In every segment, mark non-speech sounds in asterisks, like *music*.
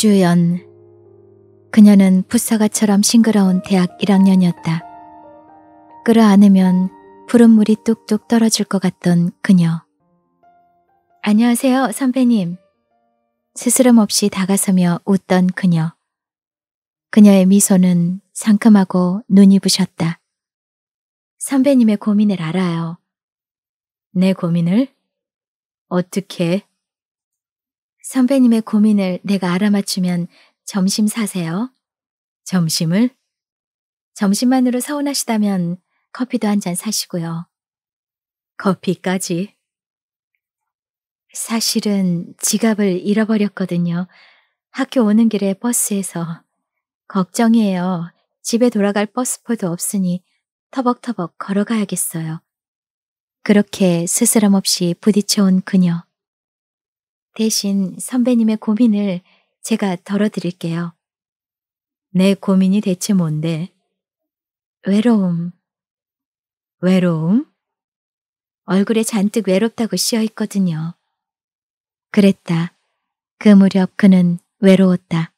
주연 그녀는 부사가처럼 싱그러운 대학 1학년이었다. 끌어안으면 푸른 물이 뚝뚝 떨어질 것 같던 그녀. 안녕하세요, 선배님. 스스럼 없이 다가서며 웃던 그녀. 그녀의 미소는 상큼하고 눈이 부셨다. 선배님의 고민을 알아요. 내 고민을? 어떻게? 선배님의 고민을 내가 알아맞추면 점심 사세요. 점심을? 점심만으로 서운하시다면 커피도 한 잔 사시고요. 커피까지? 사실은 지갑을 잃어버렸거든요. 학교 오는 길에 버스에서. 걱정이에요. 집에 돌아갈 버스포도 없으니 터벅터벅 걸어가야겠어요. 그렇게 스스럼 없이 부딪혀온 그녀. 대신 선배님의 고민을 제가 덜어드릴게요. 내 고민이 대체 뭔데? 외로움. 외로움? 얼굴에 잔뜩 외롭다고 씌어 있거든요. 그랬다. 그 무렵 그는 외로웠다.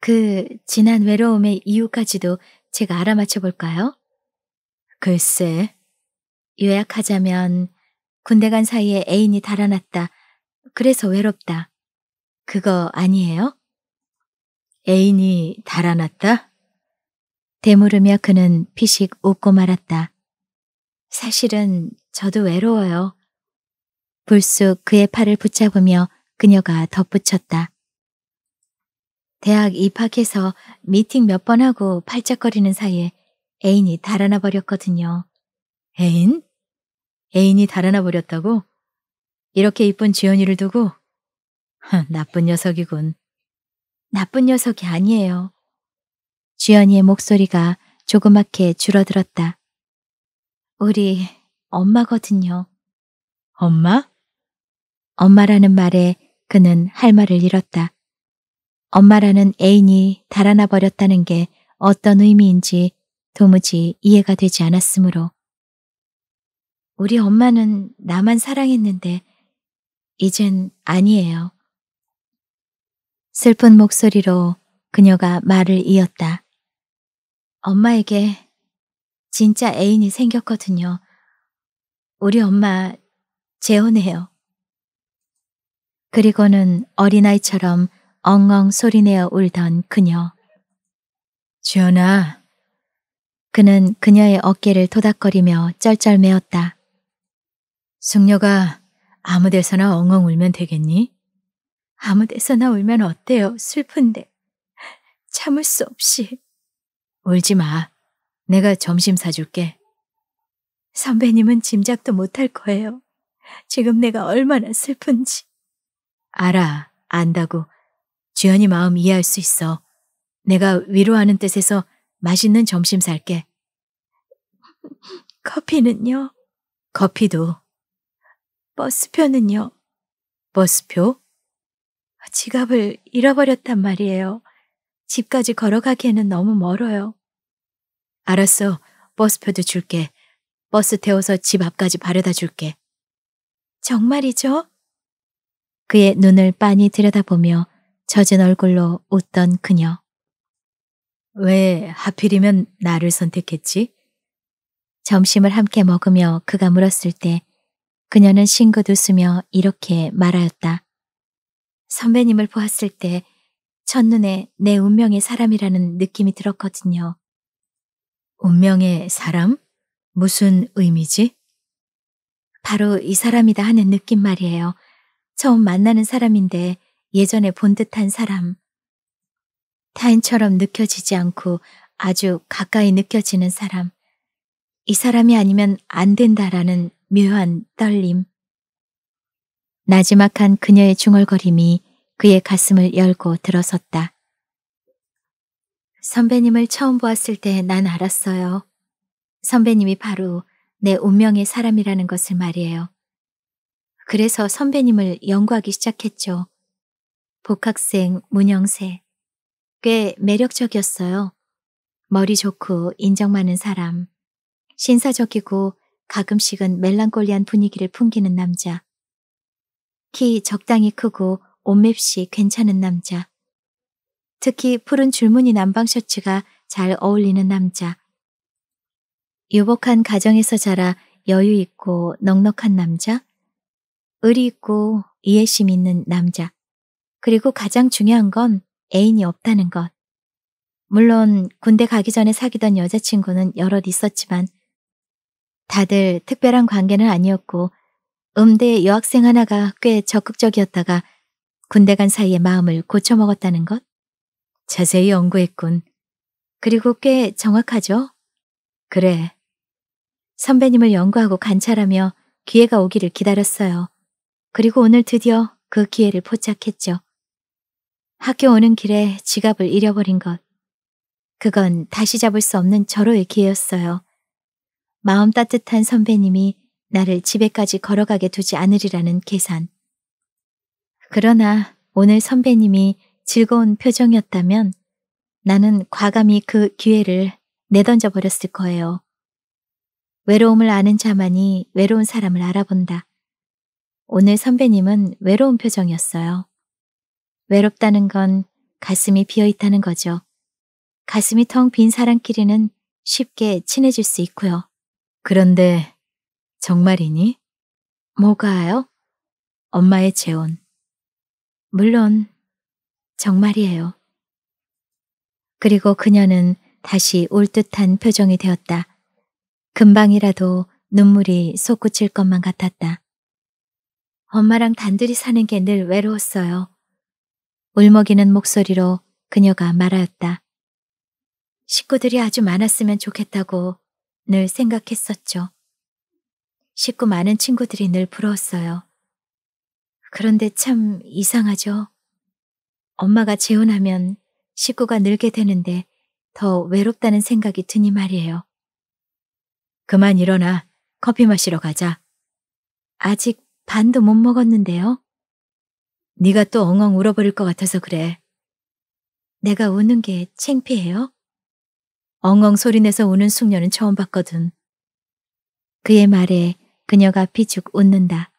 그 지난 외로움의 이유까지도 제가 알아맞혀 볼까요? 글쎄. 요약하자면 군대 간 사이에 애인이 달아났다. 그래서 외롭다. 그거 아니에요? 애인이 달아났다? 대물으며 그는 피식 웃고 말았다. 사실은 저도 외로워요. 불쑥 그의 팔을 붙잡으며 그녀가 덧붙였다. 대학 입학해서 미팅 몇 번 하고 팔짝거리는 사이에 애인이 달아나 버렸거든요. 애인? 애인이 달아나 버렸다고? 이렇게 이쁜 지연이를 두고 나쁜 녀석이군. 나쁜 녀석이 아니에요. 지연이의 목소리가 조그맣게 줄어들었다. 우리 엄마거든요. 엄마? 엄마라는 말에 그는 할 말을 잃었다. 엄마라는 애인이 달아나 버렸다는 게 어떤 의미인지 도무지 이해가 되지 않았으므로. 우리 엄마는 나만 사랑했는데 이젠 아니에요. 슬픈 목소리로 그녀가 말을 이었다. 엄마에게 진짜 애인이 생겼거든요. 우리 엄마 재혼해요. 그리고는 어린아이처럼 엉엉 소리내어 울던 그녀. 지연아. 그는 그녀의 어깨를 토닥거리며 쩔쩔매었다. 숙녀가 아무 데서나 엉엉 울면 되겠니? 아무 데서나 울면 어때요? 슬픈데. 참을 수 없이. 울지 마. 내가 점심 사줄게. 선배님은 짐작도 못할 거예요. 지금 내가 얼마나 슬픈지. 알아, 안다고. 주연이 마음 이해할 수 있어. 내가 위로하는 뜻에서 맛있는 점심 살게. *laughs* 커피는요? 커피도 버스표는요? 버스표? 지갑을 잃어버렸단 말이에요. 집까지 걸어가기에는 너무 멀어요. 알았어. 버스표도 줄게. 버스 태워서 집 앞까지 바래다 줄게. 정말이죠? 그의 눈을 빤히 들여다보며 젖은 얼굴로 웃던 그녀. 왜 하필이면 나를 선택했지? 점심을 함께 먹으며 그가 물었을 때 그녀는 싱긋 웃으며 이렇게 말하였다. 선배님을 보았을 때 첫눈에 내 운명의 사람이라는 느낌이 들었거든요. 운명의 사람? 무슨 의미지? 바로 이 사람이다 하는 느낌 말이에요. 처음 만나는 사람인데 예전에 본 듯한 사람. 타인처럼 느껴지지 않고 아주 가까이 느껴지는 사람. 이 사람이 아니면 안 된다라는 묘한 떨림. 나지막한 그녀의 중얼거림이 그의 가슴을 열고 들어섰다. 선배님을 처음 보았을 때 난 알았어요. 선배님이 바로 내 운명의 사람이라는 것을 말이에요. 그래서 선배님을 연구하기 시작했죠. 복학생 문영세. 꽤 매력적이었어요. 머리 좋고 인정 많은 사람. 신사적이고 가끔씩은 멜랑콜리한 분위기를 풍기는 남자. 키 적당히 크고 옷맵시 괜찮은 남자. 특히 푸른 줄무늬 남방 셔츠가 잘 어울리는 남자. 유복한 가정에서 자라 여유 있고 넉넉한 남자. 의리 있고 이해심 있는 남자. 그리고 가장 중요한 건 애인이 없다는 것. 물론 군대 가기 전에 사귀던 여자친구는 여럿 있었지만 다들 특별한 관계는 아니었고 음대 여학생 하나가 꽤 적극적이었다가 군대 간 사이에 마음을 고쳐먹었다는 것? 자세히 연구했군. 그리고 꽤 정확하죠? 그래. 선배님을 연구하고 관찰하며 기회가 오기를 기다렸어요. 그리고 오늘 드디어 그 기회를 포착했죠. 학교 오는 길에 지갑을 잃어버린 것. 그건 다시 잡을 수 없는 절호의 기회였어요. 마음 따뜻한 선배님이 나를 집에까지 걸어가게 두지 않으리라는 계산. 그러나 오늘 선배님이 즐거운 표정이었다면 나는 과감히 그 기회를 내던져 버렸을 거예요. 외로움을 아는 자만이 외로운 사람을 알아본다. 오늘 선배님은 외로운 표정이었어요. 외롭다는 건 가슴이 비어 있다는 거죠. 가슴이 텅 빈 사람끼리는 쉽게 친해질 수 있고요. 그런데 정말이니? 뭐가요? 엄마의 재혼. 물론 정말이에요. 그리고 그녀는 다시 울 듯한 표정이 되었다. 금방이라도 눈물이 솟구칠 것만 같았다. 엄마랑 단둘이 사는 게 늘 외로웠어요. 울먹이는 목소리로 그녀가 말하였다. 식구들이 아주 많았으면 좋겠다고 늘 생각했었죠. 식구 많은 친구들이 늘 부러웠어요. 그런데 참 이상하죠. 엄마가 재혼하면 식구가 늘게 되는데 더 외롭다는 생각이 드니 말이에요. 그만 일어나 커피 마시러 가자. 아직 반도 못 먹었는데요. 네가 또 엉엉 울어버릴 것 같아서 그래. 내가 우는 게 창피해요? 엉엉 소리내서 우는 숙녀는 처음 봤거든. 그의 말에 그녀가 비죽 웃는다.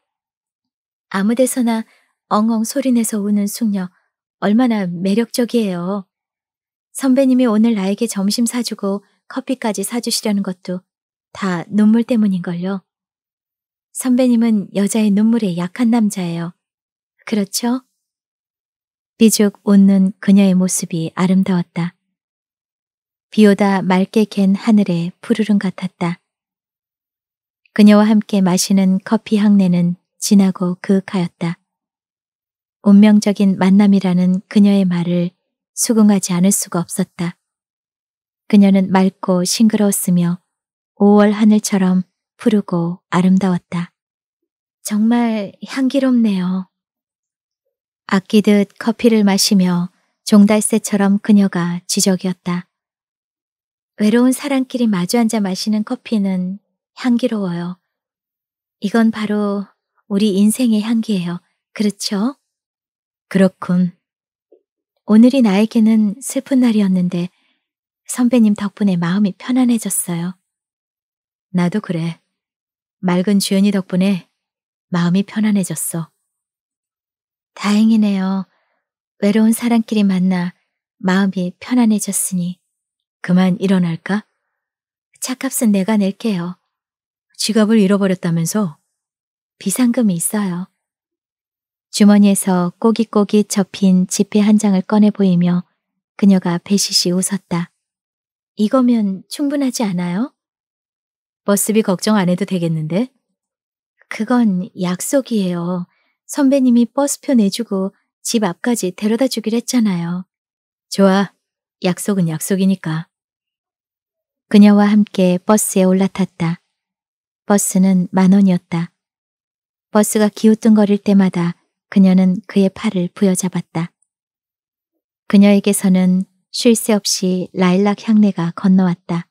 아무데서나 엉엉 소리내서 우는 숙녀 얼마나 매력적이에요. 선배님이 오늘 나에게 점심 사주고 커피까지 사주시려는 것도 다 눈물 때문인걸요. 선배님은 여자의 눈물에 약한 남자예요. 그렇죠? 비죽 웃는 그녀의 모습이 아름다웠다. 비오다 맑게 갠하늘에 푸르름 같았다. 그녀와 함께 마시는 커피 향내는 진하고 그윽하였다. 운명적인 만남이라는 그녀의 말을 수긍하지 않을 수가 없었다. 그녀는 맑고 싱그러웠으며 5월 하늘처럼 푸르고 아름다웠다. 정말 향기롭네요. 아끼듯 커피를 마시며 종달새처럼 그녀가 지적이었다. 외로운 사람끼리 마주 앉아 마시는 커피는 향기로워요. 이건 바로 우리 인생의 향기예요. 그렇죠? 그렇군. 오늘이 나에게는 슬픈 날이었는데 선배님 덕분에 마음이 편안해졌어요. 나도 그래. 맑은 주연이 덕분에 마음이 편안해졌어. 다행이네요. 외로운 사람끼리 만나 마음이 편안해졌으니. 그만 일어날까? 차값은 내가 낼게요. 지갑을 잃어버렸다면서? 비상금이 있어요. 주머니에서 꼬깃꼬깃 접힌 지폐 한 장을 꺼내 보이며 그녀가 배시시 웃었다. 이거면 충분하지 않아요? 버스비 걱정 안 해도 되겠는데? 그건 약속이에요. 선배님이 버스표 내주고 집 앞까지 데려다 주기로 했잖아요. 좋아. 약속은 약속이니까. 그녀와 함께 버스에 올라탔다. 버스는 만 원이었다. 버스가 기우뚱거릴 때마다 그녀는 그의 팔을 부여잡았다. 그녀에게서는 쉴 새 없이 라일락 향내가 건너왔다.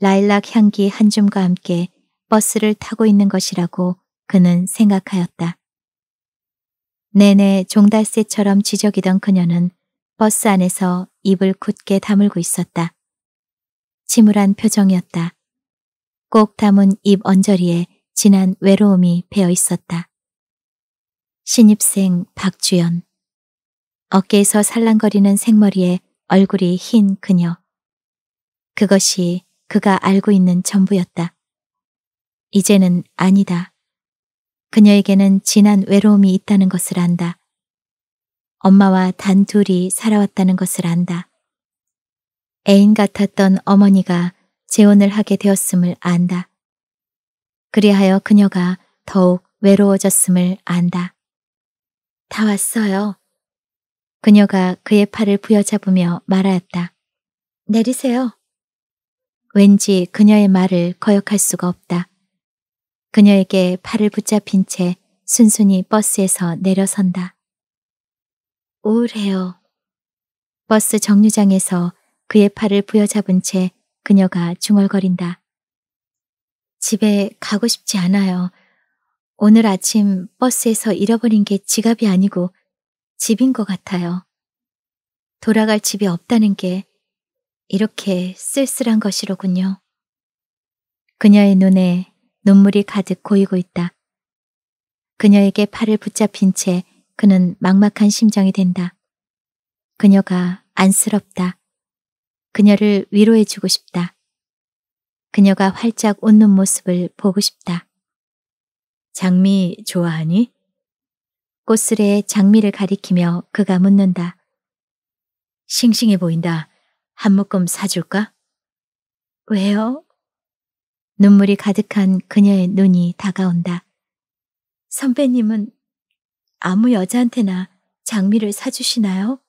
라일락 향기 한 줌과 함께 버스를 타고 있는 것이라고 그는 생각하였다. 내내 종달새처럼 지적이던 그녀는 버스 안에서 입을 굳게 다물고 있었다. 침울한 표정이었다. 꼭 담은 입 언저리에 진한 외로움이 배어 있었다. 신입생 박주연 어깨에서 살랑거리는 생머리에 얼굴이 흰 그녀. 그것이 그가 알고 있는 전부였다. 이제는 아니다. 그녀에게는 진한 외로움이 있다는 것을 안다. 엄마와 단 둘이 살아왔다는 것을 안다. 애인 같았던 어머니가 재혼을 하게 되었음을 안다. 그리하여 그녀가 더욱 외로워졌음을 안다. 다 왔어요. 그녀가 그의 팔을 부여잡으며 말하였다. 내리세요. 왠지 그녀의 말을 거역할 수가 없다. 그녀에게 팔을 붙잡힌 채 순순히 버스에서 내려선다. 우울해요. 버스 정류장에서 그의 팔을 부여잡은 채 그녀가 중얼거린다. 집에 가고 싶지 않아요. 오늘 아침 버스에서 잃어버린 게 지갑이 아니고 집인 것 같아요. 돌아갈 집이 없다는 게 이렇게 쓸쓸한 것이로군요. 그녀의 눈에 눈물이 가득 고이고 있다. 그녀에게 팔을 붙잡힌 채 그는 막막한 심정이 된다. 그녀가 안쓰럽다. 그녀를 위로해주고 싶다. 그녀가 활짝 웃는 모습을 보고 싶다. 장미 좋아하니? 꽃술에 장미를 가리키며 그가 묻는다. 싱싱해 보인다. 한 묶음 사줄까? 왜요? 눈물이 가득한 그녀의 눈이 다가온다. 선배님은 아무 여자한테나 장미를 사주시나요?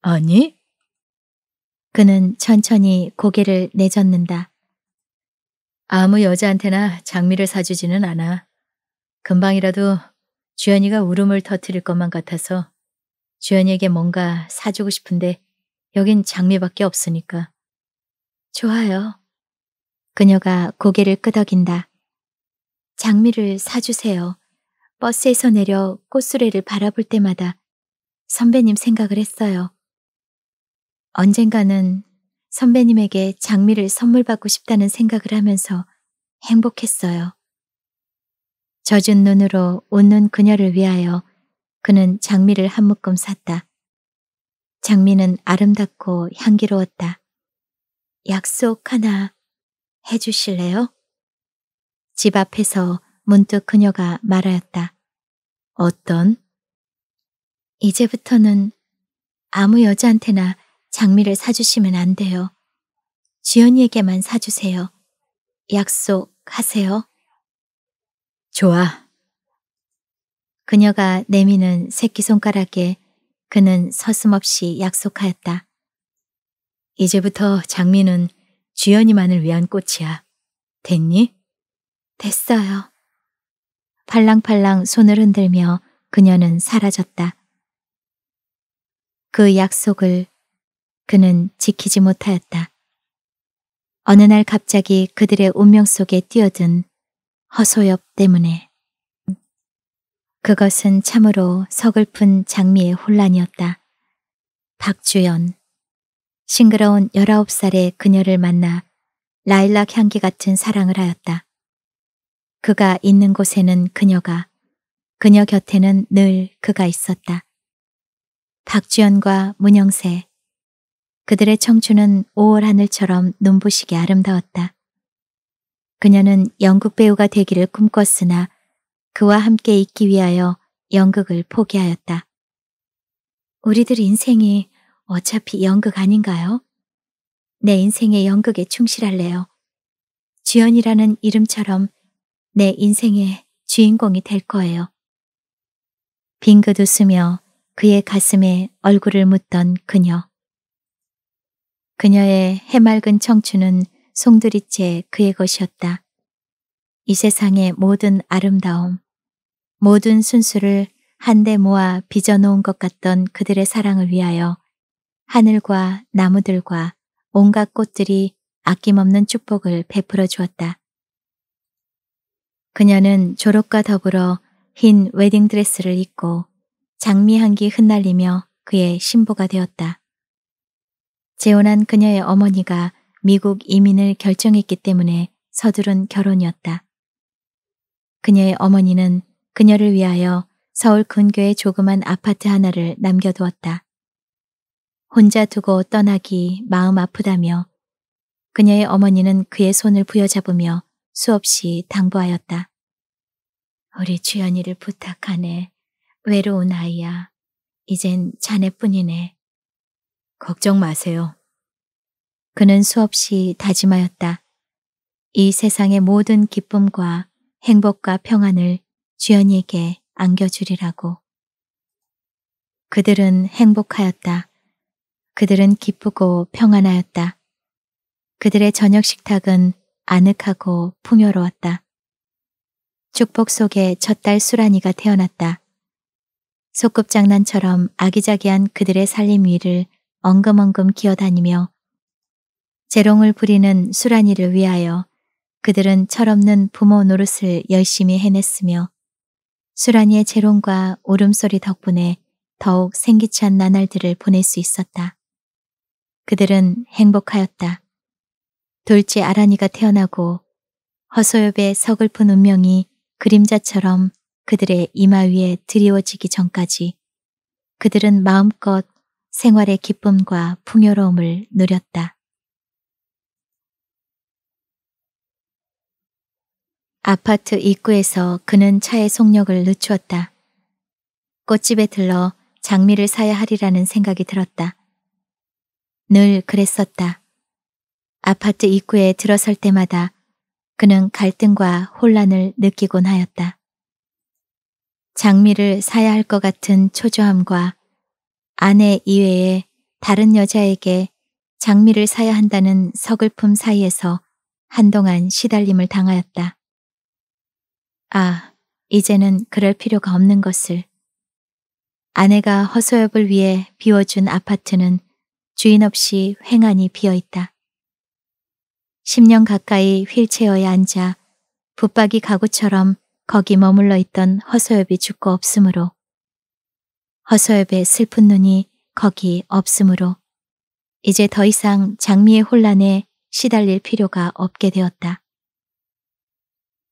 아니, 그는 천천히 고개를 내젓는다. 아무 여자한테나 장미를 사주지는 않아. 금방이라도 주연이가 울음을 터뜨릴 것만 같아서 주연이에게 뭔가 사주고 싶은데 여긴 장미밖에 없으니까. 좋아요. 그녀가 고개를 끄덕인다. 장미를 사주세요. 버스에서 내려 꽃수레를 바라볼 때마다 선배님 생각을 했어요. 언젠가는 선배님에게 장미를 선물 받고 싶다는 생각을 하면서 행복했어요. 젖은 눈으로 웃는 그녀를 위하여 그는 장미를 한 묶음 샀다. 장미는 아름답고 향기로웠다. 약속 하나 해주실래요? 집 앞에서 문득 그녀가 말하였다. 어떤? 이제부터는 아무 여자한테나 장미를 사주시면 안 돼요. 지연이에게만 사주세요. 약속하세요. 좋아. 그녀가 내미는 새끼손가락에 그는 서슴없이 약속하였다. 이제부터 장미는 주연이만을 위한 꽃이야. 됐니? 됐어요. 팔랑팔랑 손을 흔들며 그녀는 사라졌다. 그 약속을 그는 지키지 못하였다. 어느 날 갑자기 그들의 운명 속에 뛰어든 허소엽 때문에 그것은 참으로 서글픈 장미의 혼란이었다. 박주연 싱그러운 19살의 그녀를 만나 라일락 향기 같은 사랑을 하였다. 그가 있는 곳에는 그녀가, 그녀 곁에는 늘 그가 있었다. 박주연과 문영세, 그들의 청춘은 5월 하늘처럼 눈부시게 아름다웠다. 그녀는 연극 배우가 되기를 꿈꿨으나 그와 함께 있기 위하여 연극을 포기하였다. 우리들 인생이 어차피 연극 아닌가요? 내 인생의 연극에 충실할래요. 주연이라는 이름처럼 내 인생의 주인공이 될 거예요. 빙긋 웃으며 그의 가슴에 얼굴을 묻던 그녀. 그녀의 해맑은 청춘은 송두리째 그의 것이었다. 이 세상의 모든 아름다움, 모든 순수를 한데 모아 빚어놓은 것 같던 그들의 사랑을 위하여 하늘과 나무들과 온갖 꽃들이 아낌없는 축복을 베풀어 주었다. 그녀는 졸업과 더불어 흰 웨딩드레스를 입고 장미향기 흩날리며 그의 신부가 되었다. 재혼한 그녀의 어머니가 미국 이민을 결정했기 때문에 서두른 결혼이었다. 그녀의 어머니는 그녀를 위하여 서울 근교의 조그만 아파트 하나를 남겨두었다. 혼자 두고 떠나기 마음 아프다며 그녀의 어머니는 그의 손을 부여잡으며 수없이 당부하였다. 우리 주연이를 부탁하네. 외로운 아이야. 이젠 자네뿐이네. 걱정 마세요. 그는 수없이 다짐하였다. 이 세상의 모든 기쁨과 행복과 평안을 주연이에게 안겨주리라고. 그들은 행복하였다. 그들은 기쁘고 평안하였다. 그들의 저녁 식탁은 아늑하고 풍요로웠다. 축복 속에 첫 딸 수란이가 태어났다. 소꿉장난처럼 아기자기한 그들의 살림 위를 엉금엉금 기어다니며 재롱을 부리는 수란이를 위하여 그들은 철없는 부모 노릇을 열심히 해냈으며 수란이의 재롱과 울음소리 덕분에 더욱 생기찬 나날들을 보낼 수 있었다. 그들은 행복하였다. 돌지 아란이가 태어나고 허소엽의 서글픈 운명이 그림자처럼 그들의 이마 위에 드리워지기 전까지 그들은 마음껏 생활의 기쁨과 풍요로움을 누렸다. 아파트 입구에서 그는 차의 속력을 늦추었다. 꽃집에 들러 장미를 사야 하리라는 생각이 들었다. 늘 그랬었다. 아파트 입구에 들어설 때마다 그는 갈등과 혼란을 느끼곤 하였다. 장미를 사야 할 것 같은 초조함과 아내 이외에 다른 여자에게 장미를 사야 한다는 서글픔 사이에서 한동안 시달림을 당하였다. 아, 이제는 그럴 필요가 없는 것을. 아내가 허소엽을 위해 비워준 아파트는 주인 없이 횡하니 비어있다. 10년 가까이 휠체어에 앉아 붙박이 가구처럼 거기 머물러 있던 허소엽이 죽고 없으므로 허소엽의 슬픈 눈이 거기 없으므로 이제 더 이상 장미의 혼란에 시달릴 필요가 없게 되었다.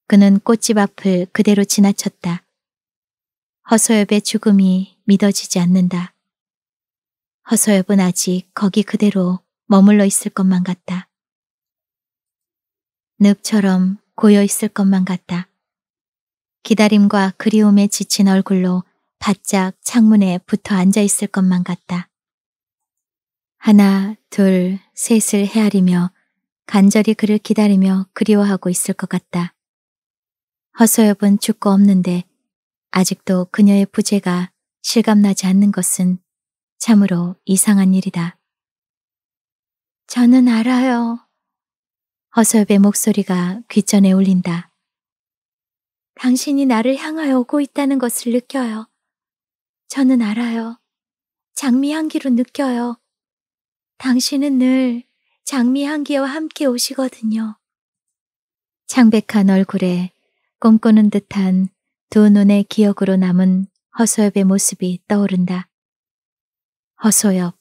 그는 꽃집 앞을 그대로 지나쳤다. 허소엽의 죽음이 믿어지지 않는다. 허소엽은 아직 거기 그대로 머물러 있을 것만 같다. 늪처럼 고여 있을 것만 같다. 기다림과 그리움에 지친 얼굴로 바짝 창문에 붙어 앉아 있을 것만 같다. 하나, 둘, 셋을 헤아리며 간절히 그를 기다리며 그리워하고 있을 것 같다. 허소엽은 죽고 없는데 아직도 그녀의 부재가 실감나지 않는 것은 참으로 이상한 일이다. 저는 알아요. 허섭의 소 목소리가 귀전에 울린다. 당신이 나를 향하여 오고 있다는 것을 느껴요. 저는 알아요. 장미 향기로 느껴요. 당신은 늘 장미 향기와 함께 오시거든요. 창백한 얼굴에 꿈꾸는 듯한 두 눈의 기억으로 남은 허소엽의 모습이 떠오른다. 허소엽,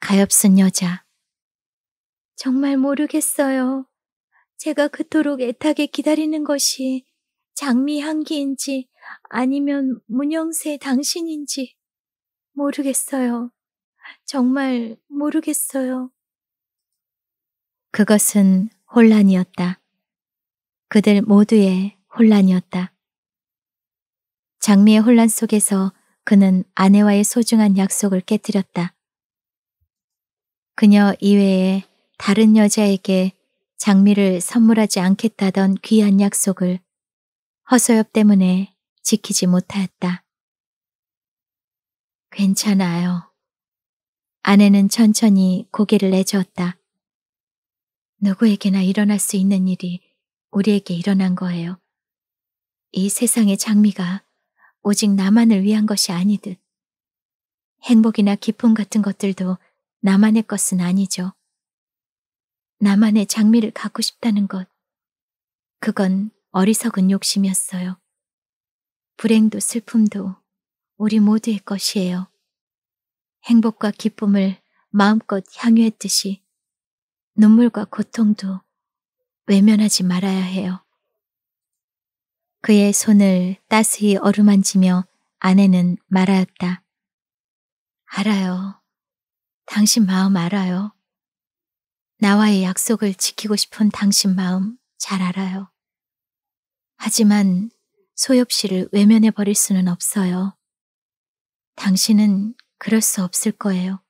가엾은 여자. 정말 모르겠어요. 제가 그토록 애타게 기다리는 것이 장미 향기인지 아니면 문영세 당신인지 모르겠어요. 정말 모르겠어요. 그것은 혼란이었다. 그들 모두의 혼란이었다. 장미의 혼란 속에서 그는 아내와의 소중한 약속을 깨뜨렸다. 그녀 이외에 다른 여자에게 장미를 선물하지 않겠다던 귀한 약속을 허소엽 때문에 지키지 못하였다. 괜찮아요. 아내는 천천히 고개를 내주었다. 누구에게나 일어날 수 있는 일이 우리에게 일어난 거예요. 이 세상의 장미가 오직 나만을 위한 것이 아니듯 행복이나 기쁨 같은 것들도 나만의 것은 아니죠. 나만의 장미를 갖고 싶다는 것, 그건 어리석은 욕심이었어요. 불행도 슬픔도 우리 모두의 것이에요. 행복과 기쁨을 마음껏 향유했듯이 눈물과 고통도 외면하지 말아야 해요. 그의 손을 따스히 어루만지며 아내는 말하였다. 알아요. 당신 마음 알아요. 나와의 약속을 지키고 싶은 당신 마음 잘 알아요. 하지만 소엽 씨를 외면해 버릴 수는 없어요. 당신은 그럴 수 없을 거예요.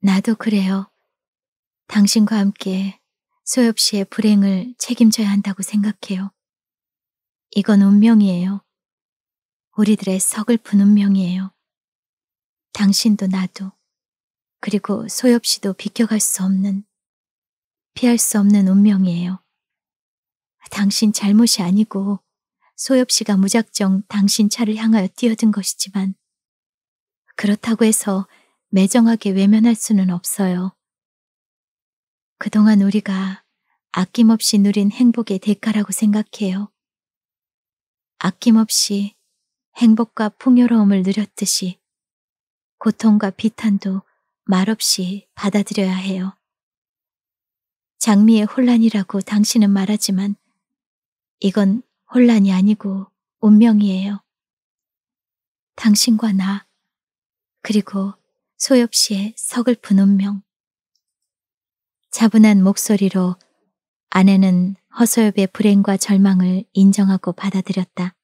나도 그래요. 당신과 함께 소엽 씨의 불행을 책임져야 한다고 생각해요. 이건 운명이에요. 우리들의 서글픈 운명이에요. 당신도 나도, 그리고 소엽 씨도 비껴갈 수 없는, 피할 수 없는 운명이에요. 당신 잘못이 아니고 소엽 씨가 무작정 당신 차를 향하여 뛰어든 것이지만 그렇다고 해서 매정하게 외면할 수는 없어요. 그동안 우리가 아낌없이 누린 행복의 대가라고 생각해요. 아낌없이 행복과 풍요로움을 누렸듯이 고통과 비탄도 말없이 받아들여야 해요. 장미의 혼란이라고 당신은 말하지만 이건 혼란이 아니고 운명이에요. 당신과 나, 그리고 소엽 씨의 서글픈 운명. 차분한 목소리로 아내는 허소엽의 불행과 절망을 인정하고 받아들였다.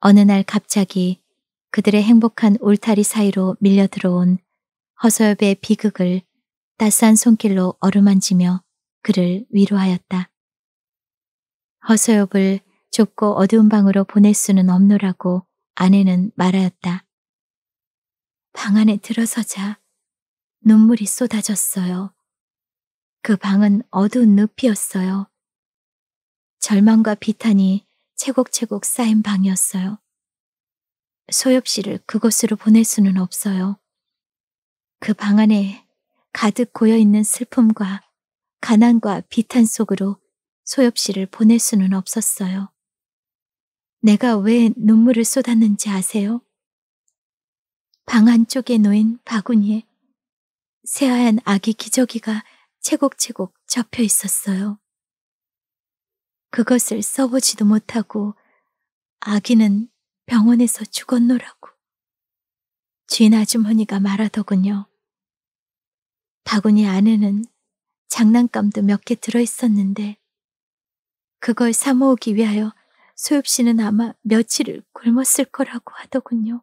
어느 날 갑자기 그들의 행복한 울타리 사이로 밀려 들어온 허소엽의 비극을 따스한 손길로 어루만지며 그를 위로하였다. 허소엽을 좁고 어두운 방으로 보낼 수는 없노라고 아내는 말하였다. 방 안에 들어서자 눈물이 쏟아졌어요. 그 방은 어두운 늪이었어요. 절망과 비탄이 채곡채곡 쌓인 방이었어요. 소엽 씨를 그곳으로 보낼 수는 없어요. 그 방 안에 가득 고여있는 슬픔과 가난과 비탄 속으로 소엽 씨를 보낼 수는 없었어요. 내가 왜 눈물을 쏟았는지 아세요? 방 안쪽에 놓인 바구니에 새하얀 아기 기저귀가 채곡채곡 접혀 있었어요. 그것을 써보지도 못하고 아기는 병원에서 죽었노라고 주인 아주머니가 말하더군요. 바구니 안에는 장난감도 몇 개 들어있었는데 그걸 사모으기 위하여 소엽 씨는 아마 며칠을 굶었을 거라고 하더군요.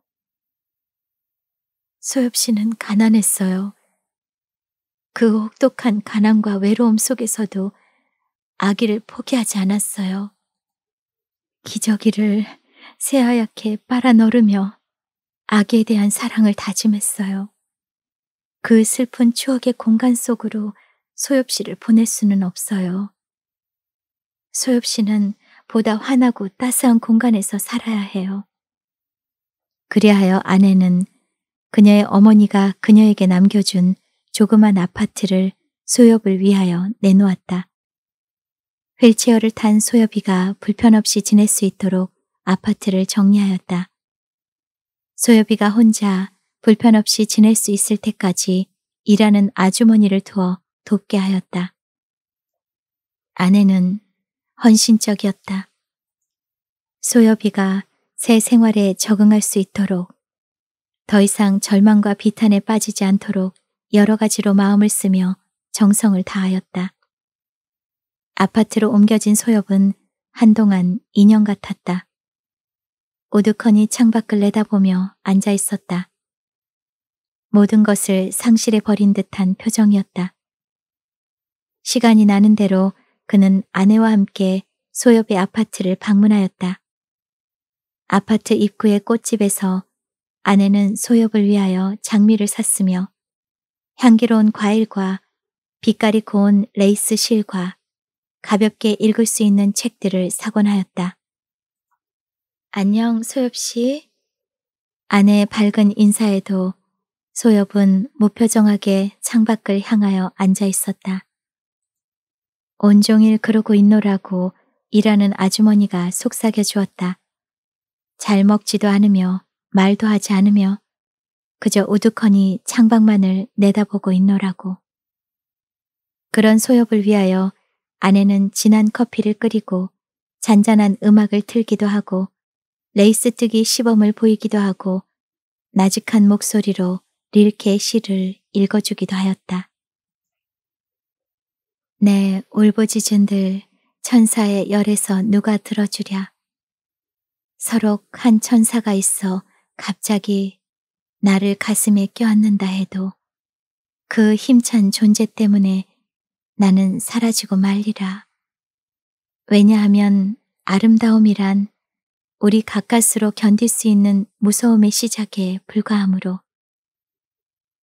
소엽 씨는 가난했어요. 그 혹독한 가난과 외로움 속에서도 아기를 포기하지 않았어요. 기저귀를 새하얗게 빨아넣으며 아기에 대한 사랑을 다짐했어요. 그 슬픈 추억의 공간 속으로 소엽 씨를 보낼 수는 없어요. 소엽 씨는 보다 환하고 따스한 공간에서 살아야 해요. 그리하여 아내는 그녀의 어머니가 그녀에게 남겨준 조그만 아파트를 소엽을 위하여 내놓았다. 휠체어를 탄 소엽이가 불편 없이 지낼 수 있도록 아파트를 정리하였다. 소엽이가 혼자 불편 없이 지낼 수 있을 때까지 일하는 아주머니를 두어 돕게 하였다. 아내는 헌신적이었다. 소여비가 새 생활에 적응할 수 있도록 더 이상 절망과 비탄에 빠지지 않도록 여러 가지로 마음을 쓰며 정성을 다하였다. 아파트로 옮겨진 소엽은 한동안 인형 같았다. 오두커니 창밖을 내다보며 앉아 있었다. 모든 것을 상실해 버린 듯한 표정이었다. 시간이 나는 대로 그는 아내와 함께 소엽의 아파트를 방문하였다. 아파트 입구의 꽃집에서 아내는 소엽을 위하여 장미를 샀으며 향기로운 과일과 빛깔이 고운 레이스 실과 가볍게 읽을 수 있는 책들을 사곤 하였다. 안녕 소엽씨. 아내의 밝은 인사에도 소엽은 무표정하게 창밖을 향하여 앉아 있었다. 온종일 그러고 있노라고 일하는 아주머니가 속삭여 주었다. 잘 먹지도 않으며 말도 하지 않으며 그저 우두커니 창밖만을 내다보고 있노라고. 그런 소엽을 위하여 아내는 진한 커피를 끓이고 잔잔한 음악을 틀기도 하고 레이스 뜨기 시범을 보이기도 하고 나직한 목소리로 릴케 시를 읽어주기도 하였다. 내 올보지준들 천사의 열에서 누가 들어주랴. 서록 한 천사가 있어 갑자기 나를 가슴에 껴안는다 해도 그 힘찬 존재 때문에 나는 사라지고 말리라. 왜냐하면 아름다움이란 우리 가까스로 견딜 수 있는 무서움의 시작에 불과하므로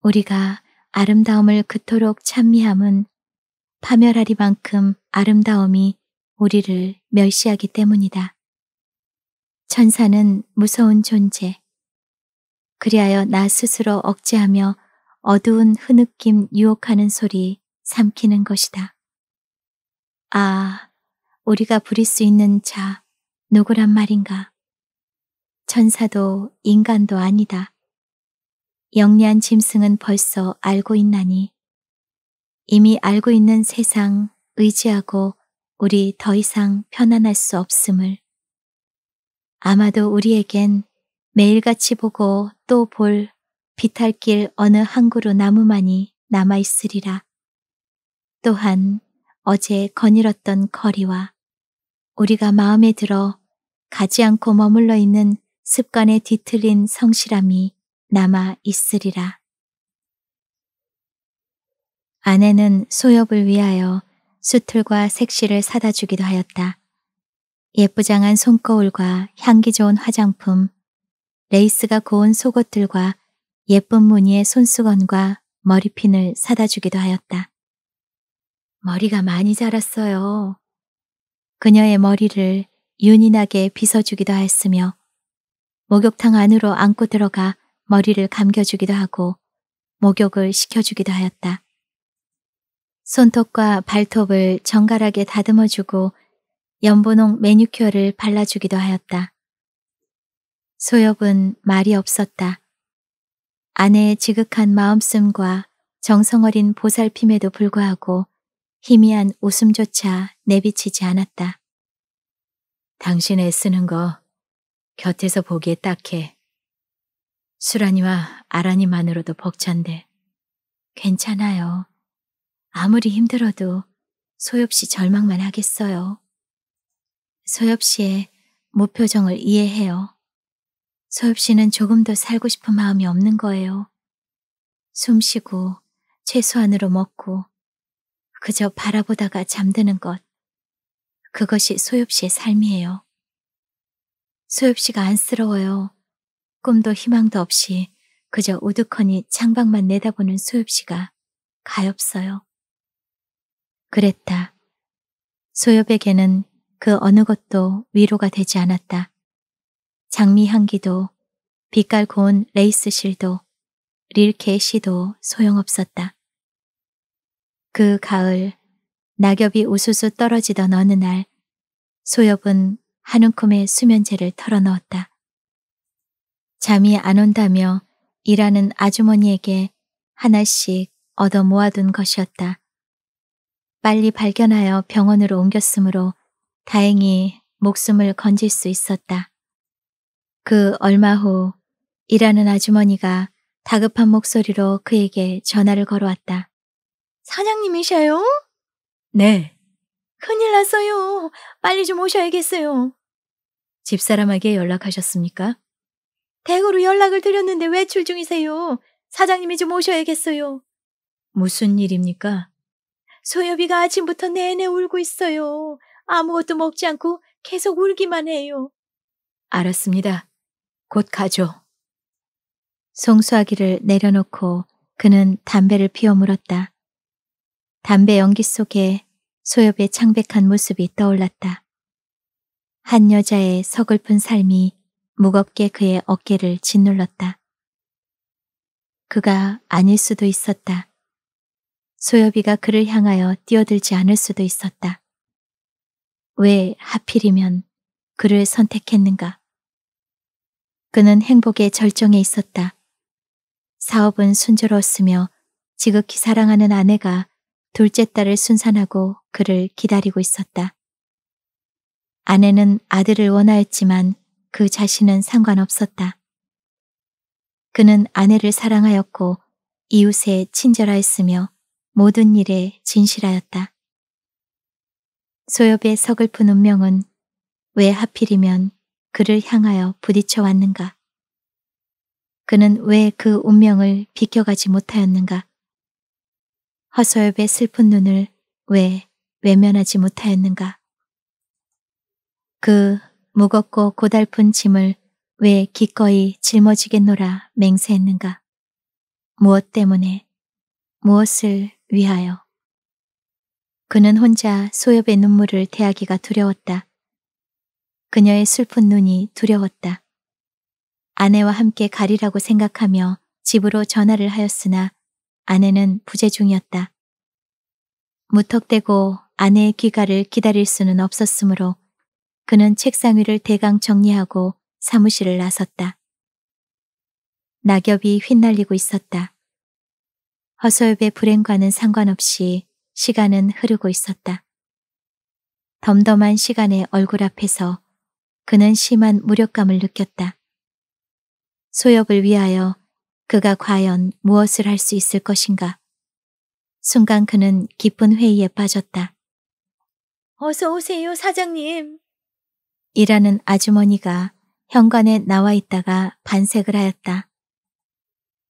우리가 아름다움을 그토록 찬미함은 파멸하리만큼 아름다움이 우리를 멸시하기 때문이다. 천사는 무서운 존재. 그리하여 나 스스로 억제하며 어두운 흐느낌 유혹하는 소리 삼키는 것이다. 아, 우리가 부릴 수 있는 자, 누구란 말인가? 천사도 인간도 아니다. 영리한 짐승은 벌써 알고 있나니 이미 알고 있는 세상 의지하고 우리 더 이상 편안할 수 없음을. 아마도 우리에겐 매일같이 보고 또 볼 비탈길 어느 한 그루 나무만이 남아있으리라. 또한 어제 거닐었던 거리와 우리가 마음에 들어 가지 않고 머물러 있는 습관에 뒤틀린 성실함이 남아 있으리라. 아내는 소엽을 위하여 수틀과 색실을 사다 주기도 하였다. 예쁘장한 손거울과 향기 좋은 화장품, 레이스가 고운 속옷들과 예쁜 무늬의 손수건과 머리핀을 사다 주기도 하였다. 머리가 많이 자랐어요. 그녀의 머리를 윤인하게 빗어주기도 하였으며 목욕탕 안으로 안고 들어가 머리를 감겨주기도 하고 목욕을 시켜주기도 하였다. 손톱과 발톱을 정갈하게 다듬어주고 연분홍 매니큐어를 발라주기도 하였다. 소엽은 말이 없었다. 아내의 지극한 마음씀과 정성어린 보살핌에도 불구하고 희미한 웃음조차 내비치지 않았다. 당신 애쓰는 거 곁에서 보기에 딱해. 수란이와 아란이만으로도 벅찬데 괜찮아요. 아무리 힘들어도 소엽씨 절망만 하겠어요. 소엽씨의 무표정을 이해해요. 소엽씨는 조금 더 살고 싶은 마음이 없는 거예요. 숨쉬고 최소한으로 먹고 그저 바라보다가 잠드는 것. 그것이 소엽씨의 삶이에요. 소엽씨가 안쓰러워요. 꿈도 희망도 없이 그저 우두커니 창밖만 내다보는 소엽씨가 가엾어요. 그랬다. 소엽에게는 그 어느 것도 위로가 되지 않았다. 장미 향기도 빛깔 고운 레이스 실도 릴케 시도 소용없었다. 그 가을 낙엽이 우수수 떨어지던 어느 날 소엽은 한 움큼의 수면제를 털어넣었다. 잠이 안 온다며 일하는 아주머니에게 하나씩 얻어 모아둔 것이었다. 빨리 발견하여 병원으로 옮겼으므로 다행히 목숨을 건질 수 있었다. 그 얼마 후 일하는 아주머니가 다급한 목소리로 그에게 전화를 걸어왔다. 사장님이셔요? 네. 큰일 났어요. 빨리 좀 오셔야겠어요. 집사람에게 연락하셨습니까? 대구로 연락을 드렸는데 외출 중이세요. 사장님이 좀 오셔야겠어요. 무슨 일입니까? 소엽이가 아침부터 내내 울고 있어요. 아무것도 먹지 않고 계속 울기만 해요. 알았습니다. 곧 가죠. 송수아기를 내려놓고 그는 담배를 피워 물었다. 담배 연기 속에 소엽의 창백한 모습이 떠올랐다. 한 여자의 서글픈 삶이 무겁게 그의 어깨를 짓눌렀다. 그가 아닐 수도 있었다. 소여비가 그를 향하여 뛰어들지 않을 수도 있었다. 왜 하필이면 그를 선택했는가? 그는 행복의 절정에 있었다. 사업은 순조로웠으며 지극히 사랑하는 아내가 둘째 딸을 순산하고 그를 기다리고 있었다. 아내는 아들을 원하였지만 그 자신은 상관없었다. 그는 아내를 사랑하였고 이웃에 친절하였으며 모든 일에 진실하였다. 소엽의 서글픈 운명은 왜 하필이면 그를 향하여 부딪혀 왔는가? 그는 왜 그 운명을 비켜가지 못하였는가? 허소엽의 슬픈 눈을 왜 외면하지 못하였는가? 그 무겁고 고달픈 짐을 왜 기꺼이 짊어지겠노라 맹세했는가? 무엇 때문에, 무엇을 위하여. 그는 혼자 소엽의 눈물을 대하기가 두려웠다. 그녀의 슬픈 눈이 두려웠다. 아내와 함께 가리라고 생각하며 집으로 전화를 하였으나 아내는 부재중이었다. 무턱대고 아내의 귀가를 기다릴 수는 없었으므로 그는 책상 위를 대강 정리하고 사무실을 나섰다. 낙엽이 휘날리고 있었다. 허설배 불행과는 상관없이 시간은 흐르고 있었다. 덤덤한 시간의 얼굴 앞에서 그는 심한 무력감을 느꼈다. 소엽을 위하여 그가 과연 무엇을 할 수 있을 것인가. 순간 그는 깊은 회의에 빠졌다. 어서 오세요, 사장님. 이라는 아주머니가 현관에 나와 있다가 반색을 하였다.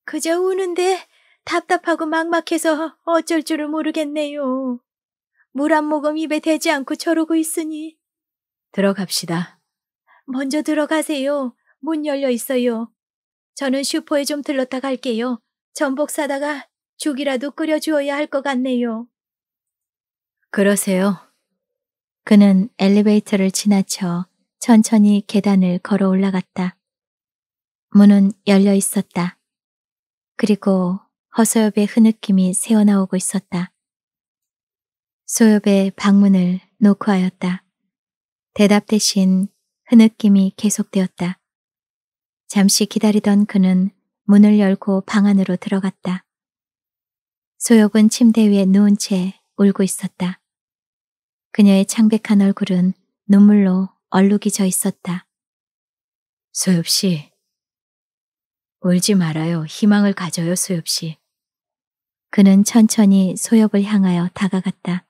그저 우는데 답답하고 막막해서 어쩔 줄을 모르겠네요. 물 한 모금 입에 대지 않고 저러고 있으니. 들어갑시다. 먼저 들어가세요. 문 열려 있어요. 저는 슈퍼에 좀 들렀다 갈게요. 전복 사다가 죽이라도 끓여주어야 할 것 같네요. 그러세요. 그는 엘리베이터를 지나쳐 천천히 계단을 걸어 올라갔다. 문은 열려 있었다. 그리고 허소엽의 흐느낌이 새어나오고 있었다. 소엽의 방문을 노크하였다. 대답 대신 흐느낌이 계속되었다. 잠시 기다리던 그는 문을 열고 방 안으로 들어갔다. 소엽은 침대 위에 누운 채 울고 있었다. 그녀의 창백한 얼굴은 눈물로 얼룩이 져 있었다. 소엽씨. 울지 말아요. 희망을 가져요, 소엽씨. 그는 천천히 소엽을 향하여 다가갔다.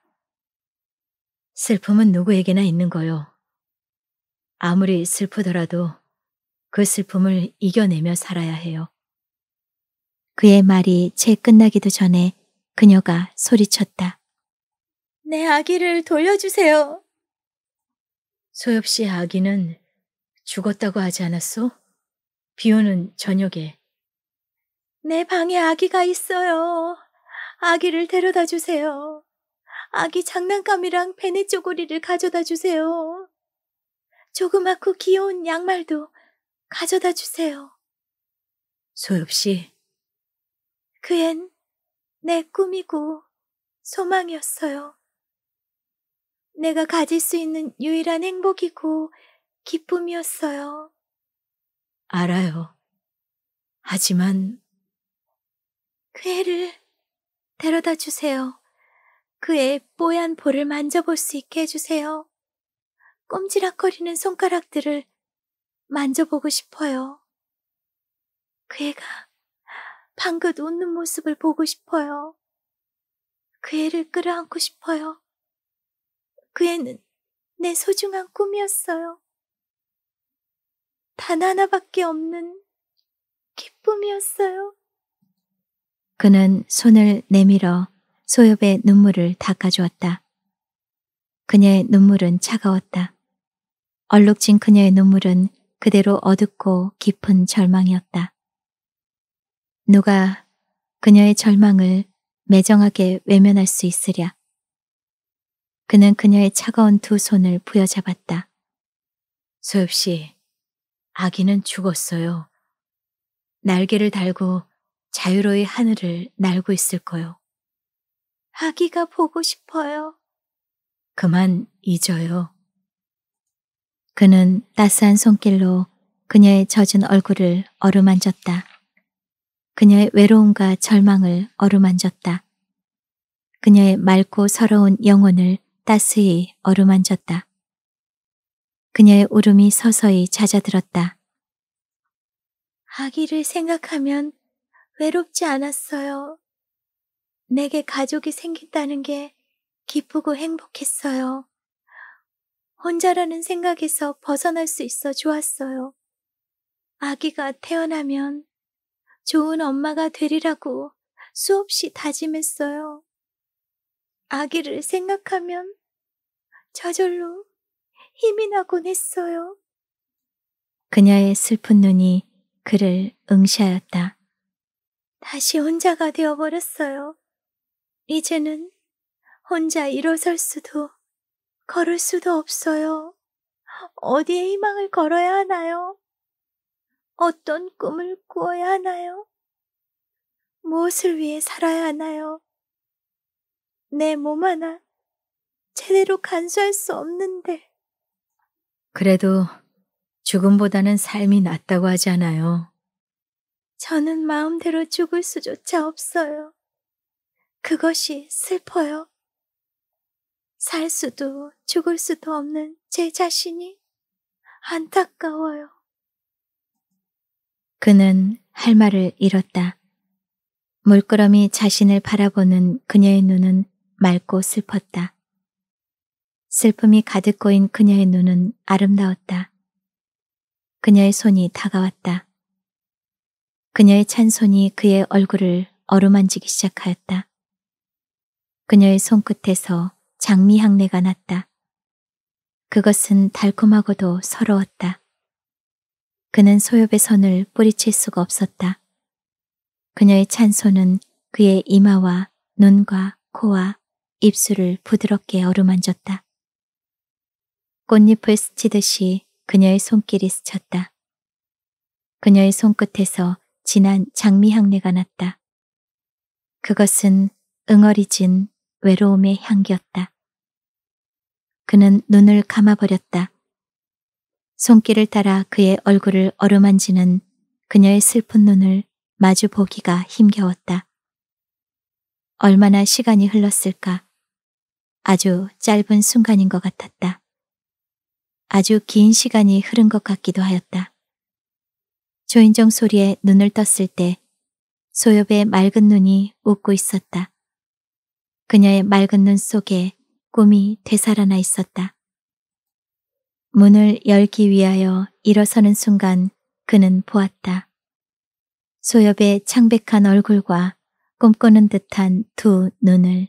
슬픔은 누구에게나 있는 거요. 아무리 슬프더라도 그 슬픔을 이겨내며 살아야 해요. 그의 말이 채 끝나기도 전에 그녀가 소리쳤다. 내 아기를 돌려주세요. 소엽 씨 아기는 죽었다고 하지 않았소? 비 오는 저녁에. 내 방에 아기가 있어요. 아기를 데려다 주세요. 아기 장난감이랑 베네 쪼고리를 가져다 주세요. 조그맣고 귀여운 양말도 가져다 주세요. 소엽씨. 그엔내 꿈이고 소망이었어요. 내가 가질 수 있는 유일한 행복이고 기쁨이었어요. 알아요. 하지만 그 애를 데려다 주세요. 그의 뽀얀 볼을 만져볼 수 있게 해주세요. 꼼지락거리는 손가락들을 만져보고 싶어요. 그 애가 방긋 웃는 모습을 보고 싶어요. 그 애를 끌어안고 싶어요. 그 애는 내 소중한 꿈이었어요. 단 하나밖에 없는 기쁨이었어요. 그는 손을 내밀어 소엽의 눈물을 닦아주었다. 그녀의 눈물은 차가웠다. 얼룩진 그녀의 눈물은 그대로 어둡고 깊은 절망이었다. 누가 그녀의 절망을 매정하게 외면할 수 있으랴. 그는 그녀의 차가운 두 손을 부여잡았다. 소엽 씨, 아기는 죽었어요. 날개를 달고 자유로이 하늘을 날고 있을 거요. 아기가 보고 싶어요. 그만 잊어요. 그는 따스한 손길로 그녀의 젖은 얼굴을 어루만졌다. 그녀의 외로움과 절망을 어루만졌다. 그녀의 맑고 서러운 영혼을 따스히 어루만졌다. 그녀의 울음이 서서히 잦아들었다. 아기를 생각하면 외롭지 않았어요. 내게 가족이 생긴다는 게 기쁘고 행복했어요. 혼자라는 생각에서 벗어날 수 있어 좋았어요. 아기가 태어나면 좋은 엄마가 되리라고 수없이 다짐했어요. 아기를 생각하면 저절로 힘이 나곤 했어요. 그녀의 슬픈 눈이 그를 응시하였다. 다시 혼자가 되어버렸어요. 이제는 혼자 일어설 수도 걸을 수도 없어요. 어디에 희망을 걸어야 하나요? 어떤 꿈을 꾸어야 하나요? 무엇을 위해 살아야 하나요? 내 몸 하나 제대로 간수할 수 없는데. 그래도 죽음보다는 삶이 낫다고 하지 않아요. 저는 마음대로 죽을 수조차 없어요. 그것이 슬퍼요. 살 수도 죽을 수도 없는 제 자신이 안타까워요. 그는 할 말을 잃었다. 물끄러미 자신을 바라보는 그녀의 눈은 맑고 슬펐다. 슬픔이 가득 고인 그녀의 눈은 아름다웠다. 그녀의 손이 다가왔다. 그녀의 찬손이 그의 얼굴을 어루만지기 시작하였다. 그녀의 손끝에서 장미 향내가 났다. 그것은 달콤하고도 서러웠다. 그는 소엽의 손을 뿌리칠 수가 없었다. 그녀의 찬손은 그의 이마와 눈과 코와 입술을 부드럽게 어루만졌다. 꽃잎을 스치듯이 그녀의 손길이 스쳤다. 그녀의 손끝에서 진한 장미향내가 났다. 그것은 응어리진 외로움의 향기였다. 그는 눈을 감아버렸다. 손길을 따라 그의 얼굴을 어루만지는 그녀의 슬픈 눈을 마주 보기가 힘겨웠다. 얼마나 시간이 흘렀을까. 아주 짧은 순간인 것 같았다. 아주 긴 시간이 흐른 것 같기도 하였다. 조인정 소리에 눈을 떴을 때 소엽의 맑은 눈이 웃고 있었다. 그녀의 맑은 눈 속에 꿈이 되살아나 있었다. 문을 열기 위하여 일어서는 순간 그는 보았다. 소엽의 창백한 얼굴과 꿈꾸는 듯한 두 눈을.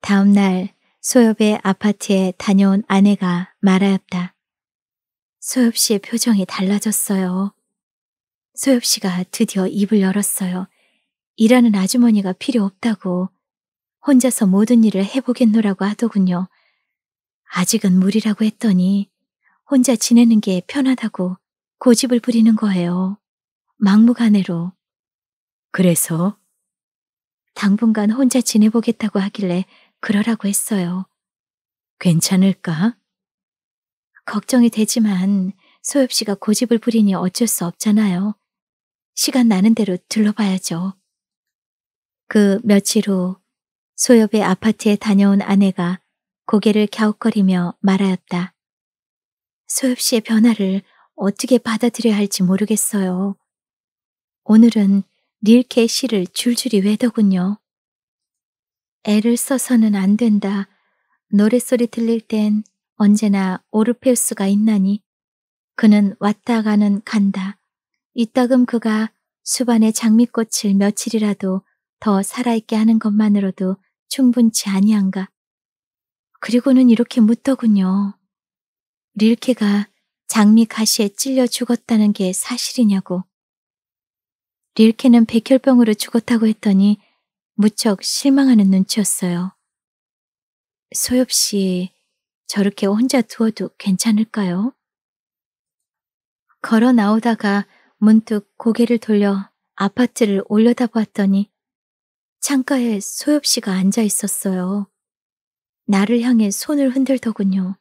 다음날 소엽의 아파트에 다녀온 아내가 말하였다. 소엽 씨의 표정이 달라졌어요. 소엽 씨가 드디어 입을 열었어요. 일하는 아주머니가 필요 없다고. 혼자서 모든 일을 해보겠노라고 하더군요. 아직은 무리라고 했더니 혼자 지내는 게 편하다고 고집을 부리는 거예요. 막무가내로. 그래서? 당분간 혼자 지내보겠다고 하길래 그러라고 했어요. 괜찮을까? 걱정이 되지만 소엽 씨가 고집을 부리니 어쩔 수 없잖아요. 시간 나는 대로 둘러봐야죠. 그 며칠 후 소엽의 아파트에 다녀온 아내가 고개를 갸웃거리며 말하였다. 소엽 씨의 변화를 어떻게 받아들여야 할지 모르겠어요. 오늘은 릴케 시를 줄줄이 외더군요. 애를 써서는 안 된다. 노랫소리 들릴 땐 언제나 오르페우스가 있나니 그는 왔다 가는 간다. 이따금 그가 수반의 장미꽃을 며칠이라도 더 살아있게 하는 것만으로도 충분치 아니한가. 그리고는 이렇게 묻더군요. 릴케가 장미 가시에 찔려 죽었다는 게 사실이냐고. 릴케는 백혈병으로 죽었다고 했더니 무척 실망하는 눈치였어요. 소엽씨, 저렇게 혼자 두어도 괜찮을까요? 걸어 나오다가 문득 고개를 돌려 아파트를 올려다보았더니 창가에 소엽 씨가 앉아 있었어요. 나를 향해 손을 흔들더군요.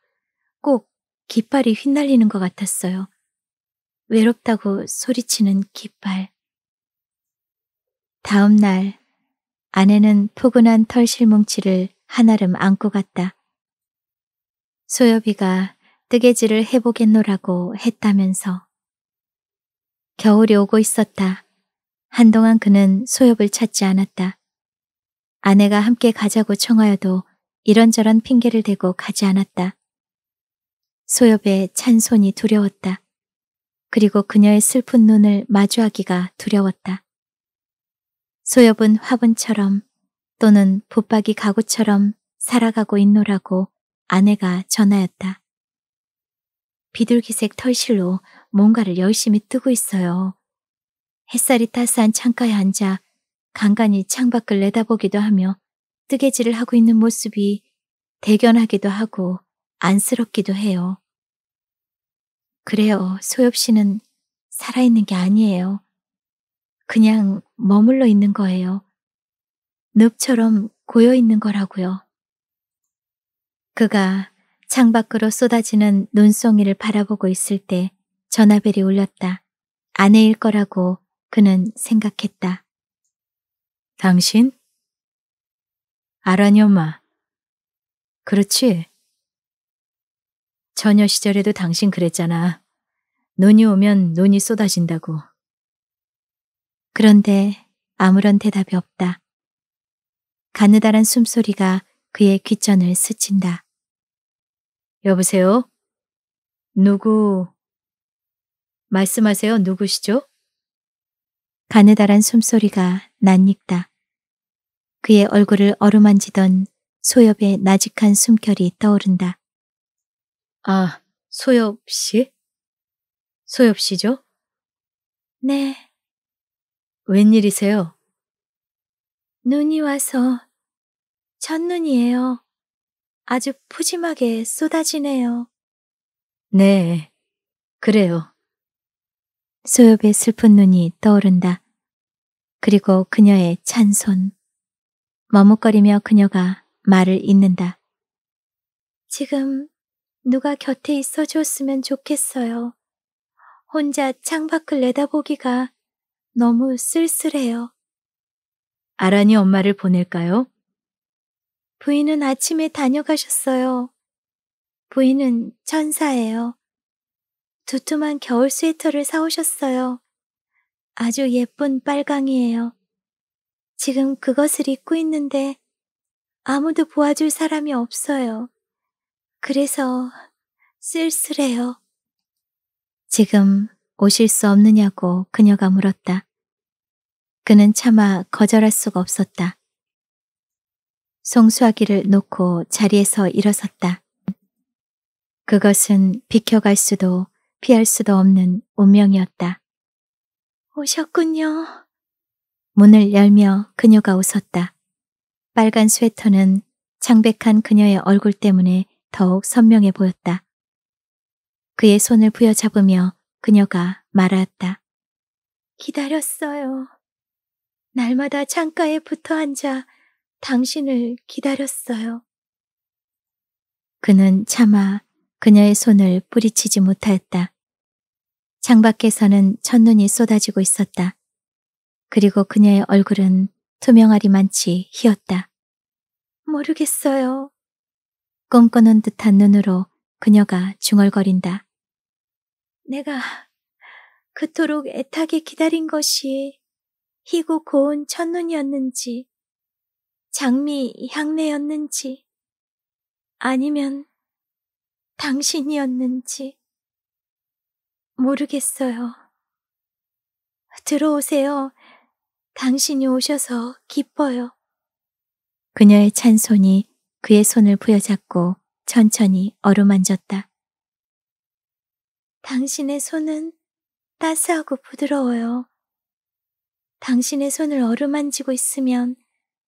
꼭 깃발이 휘날리는 것 같았어요. 외롭다고 소리치는 깃발. 다음 날 아내는 포근한 털실뭉치를 한아름 안고 갔다. 소엽이가 뜨개질을 해보겠노라고 했다면서. 겨울이 오고 있었다. 한동안 그는 소엽을 찾지 않았다. 아내가 함께 가자고 청하여도 이런저런 핑계를 대고 가지 않았다. 소엽의 찬 손이 두려웠다. 그리고 그녀의 슬픈 눈을 마주하기가 두려웠다. 소엽은 화분처럼 또는 붙박이 가구처럼 살아가고 있노라고 아내가 전하였다. 비둘기색 털실로 뭔가를 열심히 뜨고 있어요. 햇살이 따스한 창가에 앉아 간간히 창밖을 내다보기도 하며 뜨개질을 하고 있는 모습이 대견하기도 하고 안쓰럽기도 해요. 그래요. 소엽 씨는 살아있는 게 아니에요. 그냥 머물러 있는 거예요. 늪처럼 고여 있는 거라고요. 그가 창밖으로 쏟아지는 눈송이를 바라보고 있을 때 전화벨이 울렸다. 아내일 거라고 그는 생각했다. 당신? 아라니 엄마. 그렇지? 전혀 시절에도 당신 그랬잖아. 눈이 오면 눈이 쏟아진다고. 그런데 아무런 대답이 없다. 가느다란 숨소리가 그의 귀전을 스친다. 여보세요? 누구? 말씀하세요. 누구시죠? 가느다란 숨소리가 낯익다. 그의 얼굴을 어루만지던 소엽의 나직한 숨결이 떠오른다. 아, 소엽 씨? 소엽 씨죠? 네. 웬일이세요? 눈이 와서 첫눈이에요. 아주 푸짐하게 쏟아지네요. 네, 그래요. 소엽의 슬픈 눈이 떠오른다. 그리고 그녀의 찬 손. 머뭇거리며 그녀가 말을 잇는다. 지금 누가 곁에 있어줬으면 좋겠어요. 혼자 창밖을 내다보기가 너무 쓸쓸해요. 아란이 엄마를 보낼까요? 부인은 아침에 다녀가셨어요. 부인은 천사예요. 두툼한 겨울 스웨터를 사오셨어요. 아주 예쁜 빨강이에요. 지금 그것을 입고 있는데 아무도 보아줄 사람이 없어요. 그래서 쓸쓸해요. 지금 오실 수 없느냐고 그녀가 물었다. 그는 차마 거절할 수가 없었다. 송수화기를 놓고 자리에서 일어섰다. 그것은 비켜갈 수도 피할 수도 없는 운명이었다. 오셨군요. 문을 열며 그녀가 웃었다. 빨간 스웨터는 창백한 그녀의 얼굴 때문에 더욱 선명해 보였다. 그의 손을 부여잡으며 그녀가 말하였다 기다렸어요. 날마다 창가에 붙어 앉아 당신을 기다렸어요. 그는 차마 그녀의 손을 뿌리치지 못하였다. 창밖에서는 첫눈이 쏟아지고 있었다. 그리고 그녀의 얼굴은 투명하리만치 희었다. 모르겠어요. 꿈꾸는 듯한 눈으로 그녀가 중얼거린다. 내가 그토록 애타게 기다린 것이 희고 고운 첫눈이었는지 장미 향내였는지 아니면 당신이었는지 모르겠어요. 들어오세요. 당신이 오셔서 기뻐요. 그녀의 찬 손이 그의 손을 부여잡고 천천히 어루만졌다. 당신의 손은 따스하고 부드러워요. 당신의 손을 어루만지고 있으면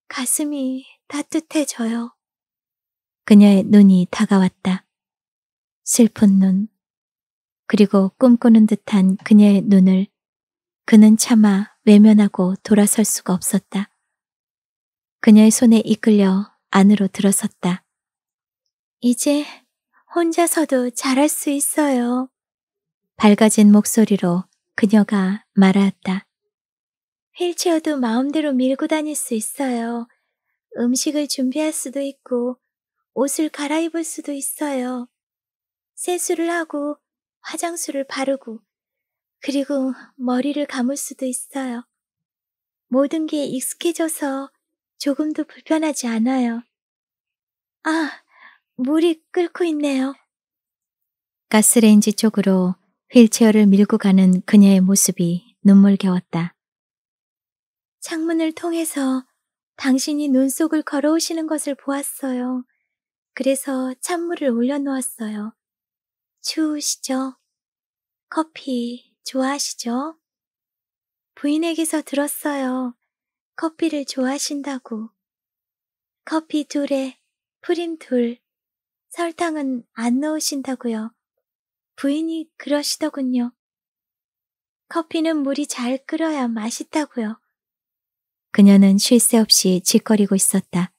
가슴이 따뜻해져요. 그녀의 눈이 다가왔다. 슬픈 눈. 그리고 꿈꾸는 듯한 그녀의 눈을 그는 차마 외면하고 돌아설 수가 없었다. 그녀의 손에 이끌려 안으로 들어섰다. 이제 혼자서도 잘할 수 있어요. 밝아진 목소리로 그녀가 말하였다. 휠체어도 마음대로 밀고 다닐 수 있어요. 음식을 준비할 수도 있고 옷을 갈아입을 수도 있어요. 세수를 하고 화장수를 바르고 그리고 머리를 감을 수도 있어요. 모든 게 익숙해져서 조금도 불편하지 않아요. 아, 물이 끓고 있네요. 가스레인지 쪽으로 휠체어를 밀고 가는 그녀의 모습이 눈물겨웠다. 창문을 통해서 당신이 눈 속을 걸어오시는 것을 보았어요. 그래서 찬물을 올려놓았어요. 추우시죠? 커피 좋아하시죠? 부인에게서 들었어요. 커피를 좋아하신다고. 커피 둘에 프림 둘, 설탕은 안 넣으신다고요. 부인이 그러시더군요. 커피는 물이 잘 끓어야 맛있다고요. 그녀는 쉴 새 없이 짓거리고 있었다.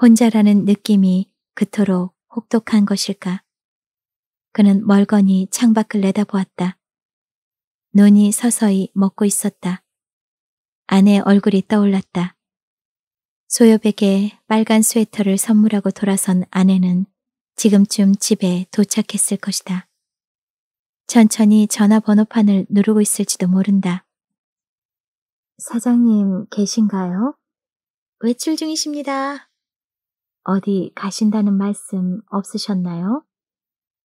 혼자라는 느낌이 그토록 혹독한 것일까. 그는 멀거니 창밖을 내다보았다. 눈이 서서히 먹고 있었다. 아내 얼굴이 떠올랐다. 소엽에게 빨간 스웨터를 선물하고 돌아선 아내는 지금쯤 집에 도착했을 것이다. 천천히 전화번호판을 누르고 있을지도 모른다. 사장님 계신가요? 외출 중이십니다. 어디 가신다는 말씀 없으셨나요?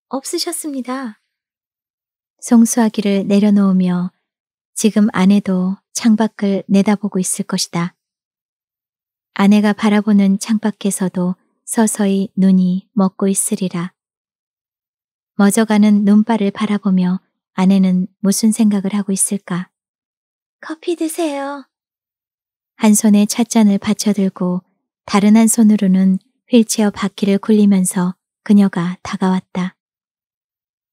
없으셨습니다. 송수화기를 내려놓으며 지금 아내도 창밖을 내다보고 있을 것이다. 아내가 바라보는 창밖에서도 서서히 눈이 먹고 있으리라. 멎어가는 눈발을 바라보며 아내는 무슨 생각을 하고 있을까? 커피 드세요. 한 손에 찻잔을 받쳐들고 다른 한 손으로는 휠체어 바퀴를 굴리면서 그녀가 다가왔다.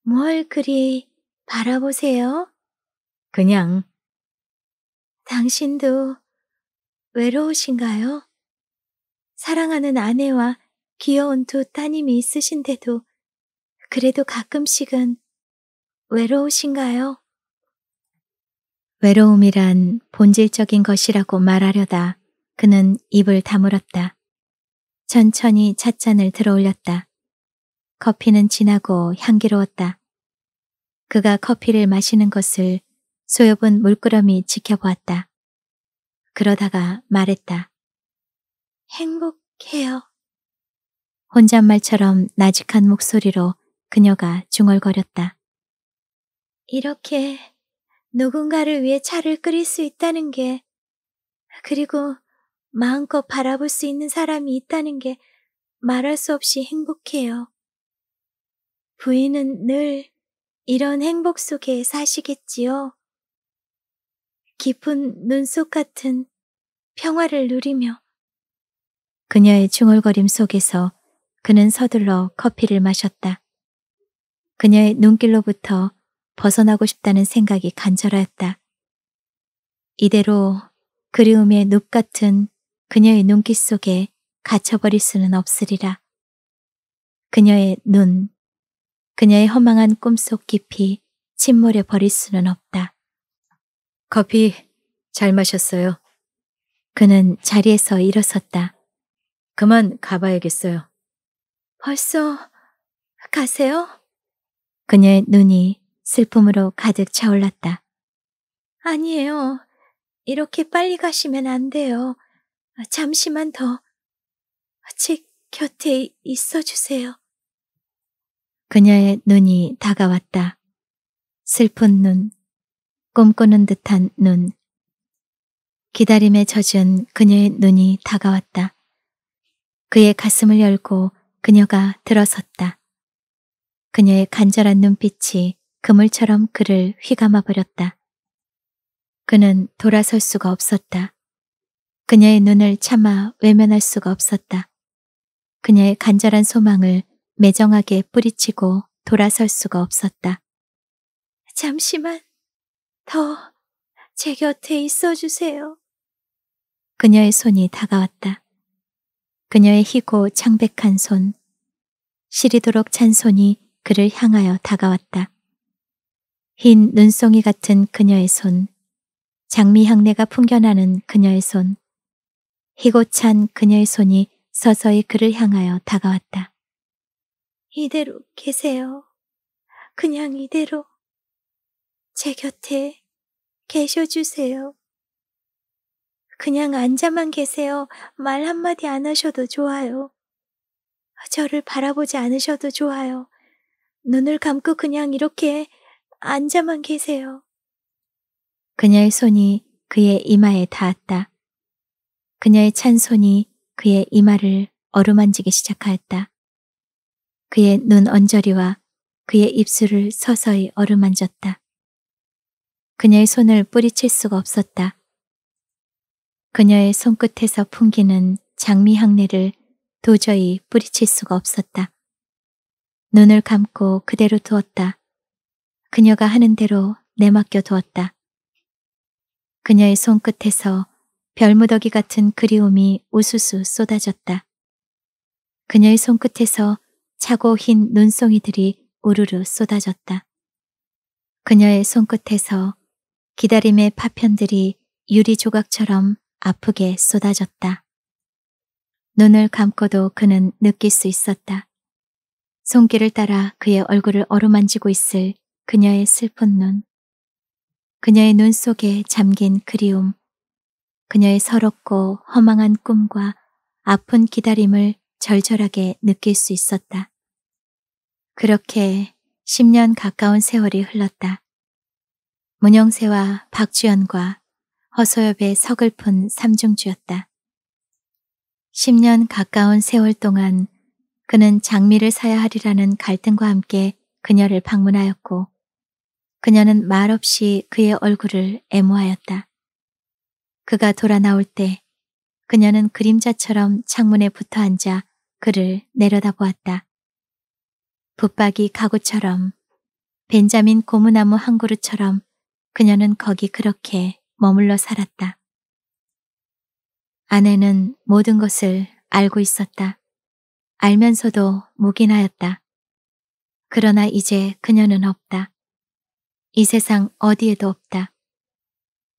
뭘 그리 바라보세요? 그냥. 당신도 외로우신가요? 사랑하는 아내와 귀여운 두 따님이 있으신데도 그래도 가끔씩은 외로우신가요? 외로움이란 본질적인 것이라고 말하려다 그는 입을 다물었다. 천천히 찻잔을 들어올렸다. 커피는 진하고 향기로웠다. 그가 커피를 마시는 것을 소엽은 물끄러미 지켜보았다. 그러다가 말했다. 행복해요. 혼잣말처럼 나직한 목소리로 그녀가 중얼거렸다. 이렇게 누군가를 위해 차를 끓일 수 있다는 게, 그리고 마음껏 바라볼 수 있는 사람이 있다는 게 말할 수 없이 행복해요. 부인은 늘 이런 행복 속에 사시겠지요. 깊은 눈 속 같은 평화를 누리며 그녀의 중얼거림 속에서 그는 서둘러 커피를 마셨다. 그녀의 눈길로부터 벗어나고 싶다는 생각이 간절하였다. 이대로 그리움의 눕 같은 그녀의 눈빛 속에 갇혀버릴 수는 없으리라. 그녀의 눈, 그녀의 허망한 꿈속 깊이 침몰해 버릴 수는 없다. 커피 잘 마셨어요. 그는 자리에서 일어섰다. 그만 가봐야겠어요. 벌써 가세요? 그녀의 눈이 슬픔으로 가득 차올랐다. 아니에요. 이렇게 빨리 가시면 안 돼요. 잠시만 더. 제 곁에 있어 주세요. 그녀의 눈이 다가왔다. 슬픈 눈, 꿈꾸는 듯한 눈. 기다림에 젖은 그녀의 눈이 다가왔다. 그의 가슴을 열고 그녀가 들어섰다. 그녀의 간절한 눈빛이 그물처럼 그를 휘감아 버렸다. 그는 돌아설 수가 없었다. 그녀의 눈을 참아 외면할 수가 없었다. 그녀의 간절한 소망을 매정하게 뿌리치고 돌아설 수가 없었다. 잠시만 더 제 곁에 있어주세요. 그녀의 손이 다가왔다. 그녀의 희고 창백한 손, 시리도록 찬 손이 그를 향하여 다가왔다. 흰 눈송이 같은 그녀의 손, 장미 향내가 풍겨나는 그녀의 손, 희고 찬 그녀의 손이 서서히 그를 향하여 다가왔다. 이대로 계세요. 그냥 이대로 제 곁에 계셔주세요. 그냥 앉아만 계세요. 말 한마디 안 하셔도 좋아요. 저를 바라보지 않으셔도 좋아요. 눈을 감고 그냥 이렇게 앉아만 계세요. 그녀의 손이 그의 이마에 닿았다. 그녀의 찬 손이 그의 이마를 어루만지기 시작하였다. 그의 눈 언저리와 그의 입술을 서서히 어루만졌다. 그녀의 손을 뿌리칠 수가 없었다. 그녀의 손끝에서 풍기는 장미 향내를 도저히 뿌리칠 수가 없었다. 눈을 감고 그대로 두었다. 그녀가 하는 대로 내맡겨 두었다. 그녀의 손끝에서 별무더기 같은 그리움이 우수수 쏟아졌다. 그녀의 손끝에서 차고 흰 눈송이들이 우르르 쏟아졌다. 그녀의 손끝에서 기다림의 파편들이 유리 조각처럼 아프게 쏟아졌다. 눈을 감고도 그는 느낄 수 있었다. 손길을 따라 그의 얼굴을 어루만지고 있을 그녀의 슬픈 눈, 그녀의 눈 속에 잠긴 그리움, 그녀의 서럽고 허망한 꿈과 아픈 기다림을 절절하게 느낄 수 있었다. 그렇게 10년 가까운 세월이 흘렀다. 문영세와 박주연과 허소엽의 서글픈 삼중주였다. 10년 가까운 세월 동안 그는 장미를 사야 하리라는 갈등과 함께 그녀를 방문하였고 그녀는 말없이 그의 얼굴을 애모하였다. 그가 돌아 나올 때 그녀는 그림자처럼 창문에 붙어 앉아 그를 내려다보았다. 붙박이 가구처럼 벤자민 고무나무 한 그루처럼 그녀는 거기 그렇게 머물러 살았다. 아내는 모든 것을 알고 있었다. 알면서도 묵인하였다. 그러나 이제 그녀는 없다. 이 세상 어디에도 없다.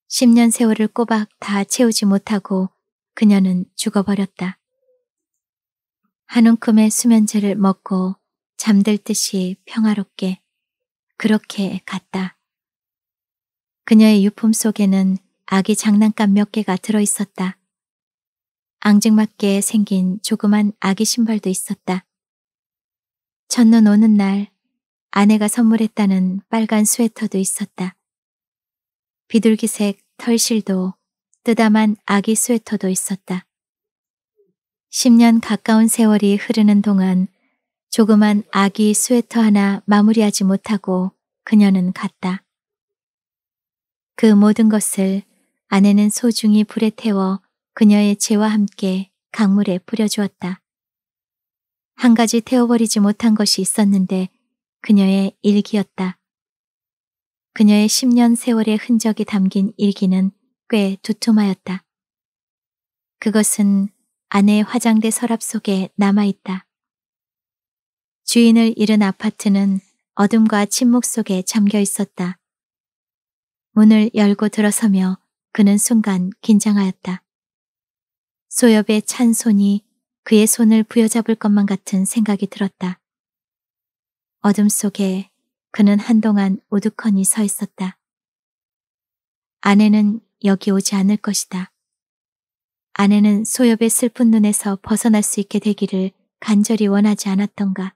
10년 세월을 꼬박 다 채우지 못하고 그녀는 죽어버렸다. 한 움큼의 수면제를 먹고 잠들 듯이 평화롭게 그렇게 갔다. 그녀의 유품 속에는 아기 장난감 몇 개가 들어있었다. 앙증맞게 생긴 조그만 아기 신발도 있었다. 첫눈 오는 날 아내가 선물했다는 빨간 스웨터도 있었다. 비둘기색 털실도 뜨다만 아기 스웨터도 있었다. 10년 가까운 세월이 흐르는 동안 조그만 아기 스웨터 하나 마무리하지 못하고 그녀는 갔다. 그 모든 것을 아내는 소중히 불에 태워 그녀의 죄와 함께 강물에 뿌려주었다. 한 가지 태워버리지 못한 것이 있었는데 그녀의 일기였다. 그녀의 10년 세월의 흔적이 담긴 일기는 꽤 두툼하였다. 그것은 아내의 화장대 서랍 속에 남아있다. 주인을 잃은 아파트는 어둠과 침묵 속에 잠겨 있었다. 문을 열고 들어서며 그는 순간 긴장하였다. 소엽의 찬 손이 그의 손을 부여잡을 것만 같은 생각이 들었다. 어둠 속에 그는 한동안 오두커니 서 있었다. 아내는 여기 오지 않을 것이다. 아내는 소엽의 슬픈 눈에서 벗어날 수 있게 되기를 간절히 원하지 않았던가.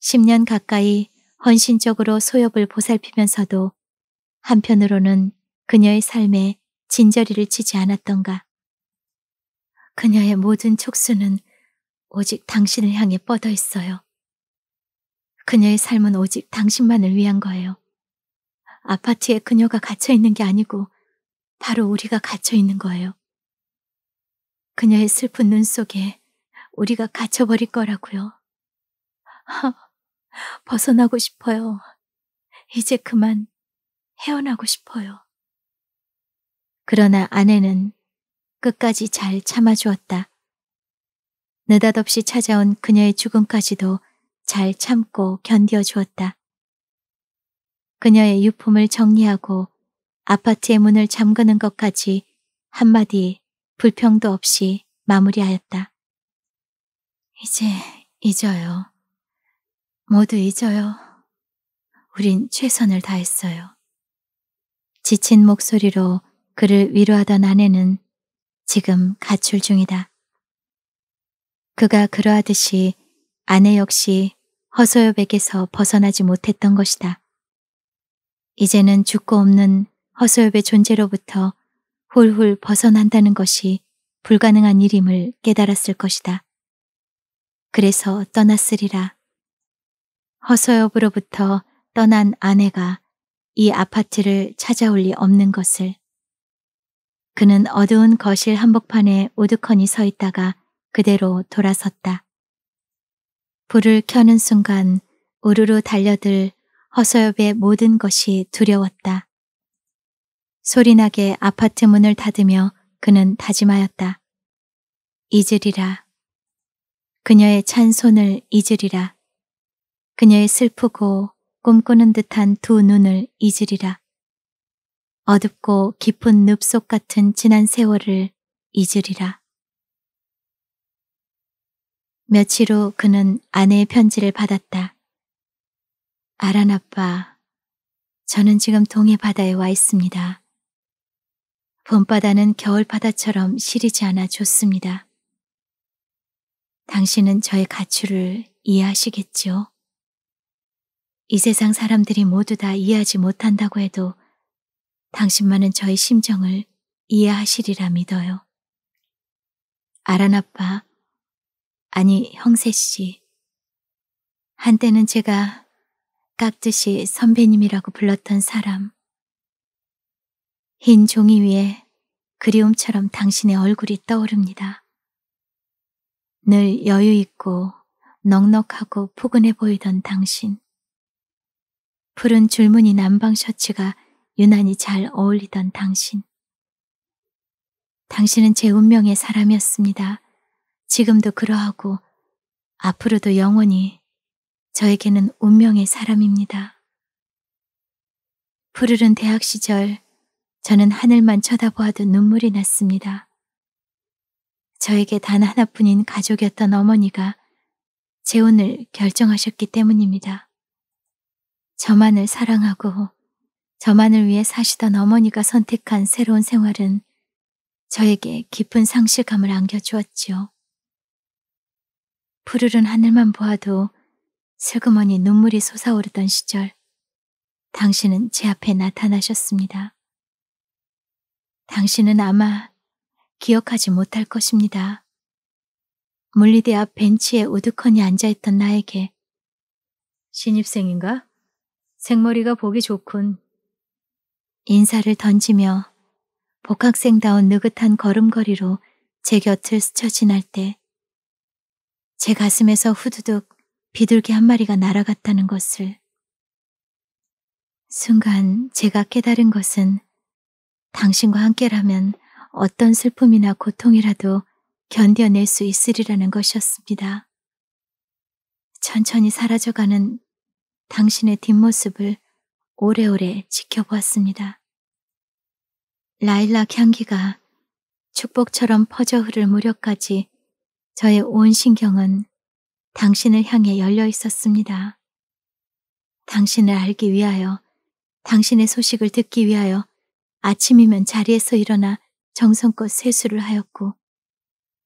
10년 가까이 헌신적으로 소엽을 보살피면서도 한편으로는 그녀의 삶에 진저리를 치지 않았던가. 그녀의 모든 촉수는 오직 당신을 향해 뻗어 있어요. 그녀의 삶은 오직 당신만을 위한 거예요. 아파트에 그녀가 갇혀 있는 게 아니고 바로 우리가 갇혀 있는 거예요. 그녀의 슬픈 눈 속에 우리가 갇혀버릴 거라고요. 하, *laughs* 벗어나고 싶어요. 이제 그만 헤어나고 싶어요. 그러나 아내는 끝까지 잘 참아주었다. 느닷없이 찾아온 그녀의 죽음까지도 잘 참고 견뎌 주었다. 그녀의 유품을 정리하고 아파트의 문을 잠그는 것까지 한마디 불평도 없이 마무리하였다. 이제 잊어요. 모두 잊어요. 우린 최선을 다했어요. 지친 목소리로 그를 위로하던 아내는 지금 가출 중이다. 그가 그러하듯이 아내 역시 허소엽에게서 벗어나지 못했던 것이다. 이제는 죽고 없는 허소엽의 존재로부터 훌훌 벗어난다는 것이 불가능한 일임을 깨달았을 것이다. 그래서 떠났으리라. 허소엽으로부터 떠난 아내가 이 아파트를 찾아올 리 없는 것을. 그는 어두운 거실 한복판에 오드컨이서 있다가 그대로 돌아섰다. 불을 켜는 순간 우르르 달려들 허소엽의 모든 것이 두려웠다. 소리나게 아파트 문을 닫으며 그는 다짐하였다. 잊으리라. 그녀의 찬 손을 잊으리라. 그녀의 슬프고 꿈꾸는 듯한 두 눈을 잊으리라. 어둡고 깊은 늪 속 같은 지난 세월을 잊으리라. 며칠 후 그는 아내의 편지를 받았다. 아란 아빠, 저는 지금 동해 바다에 와 있습니다. 봄바다는 겨울바다처럼 시리지 않아 좋습니다. 당신은 저의 가출을 이해하시겠지요? 이 세상 사람들이 모두 다 이해하지 못한다고 해도 당신만은 저의 심정을 이해하시리라 믿어요. 아란 아빠, 아니 형세씨. 한때는 제가 깍듯이 선배님이라고 불렀던 사람. 흰 종이 위에 그리움처럼 당신의 얼굴이 떠오릅니다. 늘 여유 있고 넉넉하고 포근해 보이던 당신. 푸른 줄무늬 남방 셔츠가 유난히 잘 어울리던 당신. 당신은 제 운명의 사람이었습니다. 지금도 그러하고 앞으로도 영원히 저에게는 운명의 사람입니다. 푸르른 대학 시절 저는 하늘만 쳐다보아도 눈물이 났습니다. 저에게 단 하나뿐인 가족이었던 어머니가 재혼을 결정하셨기 때문입니다. 저만을 사랑하고 저만을 위해 사시던 어머니가 선택한 새로운 생활은 저에게 깊은 상실감을 안겨주었지요. 푸르른 하늘만 보아도 슬그머니 눈물이 솟아오르던 시절 당신은 제 앞에 나타나셨습니다. 당신은 아마 기억하지 못할 것입니다. 물리대 앞 벤치에 우두커니 앉아있던 나에게 신입생인가? 생머리가 보기 좋군. 인사를 던지며 복학생다운 느긋한 걸음걸이로 제 곁을 스쳐 지날 때제 가슴에서 후두둑 비둘기 한 마리가 날아갔다는 것을. 순간 제가 깨달은 것은 당신과 함께라면 어떤 슬픔이나 고통이라도 견뎌낼 수 있으리라는 것이었습니다. 천천히 사라져가는 당신의 뒷모습을 오래오래 지켜보았습니다. 라일락 향기가 축복처럼 퍼져 흐를 무렵까지 저의 온 신경은 당신을 향해 열려 있었습니다. 당신을 알기 위하여, 당신의 소식을 듣기 위하여 아침이면 자리에서 일어나 정성껏 세수를 하였고,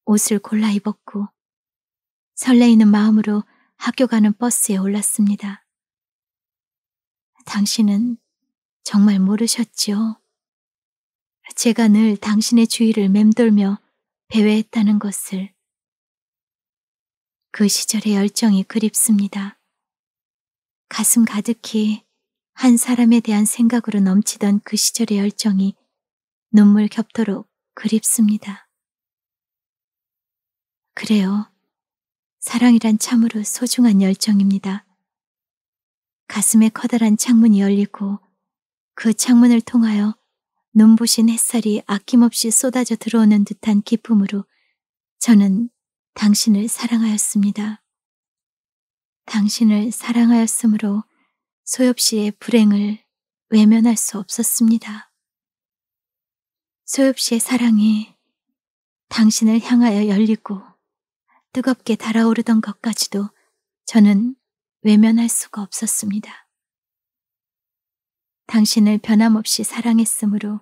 옷을 골라 입었고, 설레이는 마음으로 학교 가는 버스에 올랐습니다. 당신은 정말 모르셨지요? 제가 늘 당신의 주위를 맴돌며 배회했다는 것을 그 시절의 열정이 그립습니다. 가슴 가득히 한 사람에 대한 생각으로 넘치던 그 시절의 열정이 눈물 겹도록 그립습니다. 그래요. 사랑이란 참으로 소중한 열정입니다. 가슴에 커다란 창문이 열리고 그 창문을 통하여 눈부신 햇살이 아낌없이 쏟아져 들어오는 듯한 기쁨으로 저는 당신을 사랑하였습니다. 당신을 사랑하였으므로 소엽 씨의 불행을 외면할 수 없었습니다. 소엽 씨의 사랑이 당신을 향하여 열리고 뜨겁게 달아오르던 것까지도 저는 외면할 수가 없었습니다. 당신을 변함없이 사랑했으므로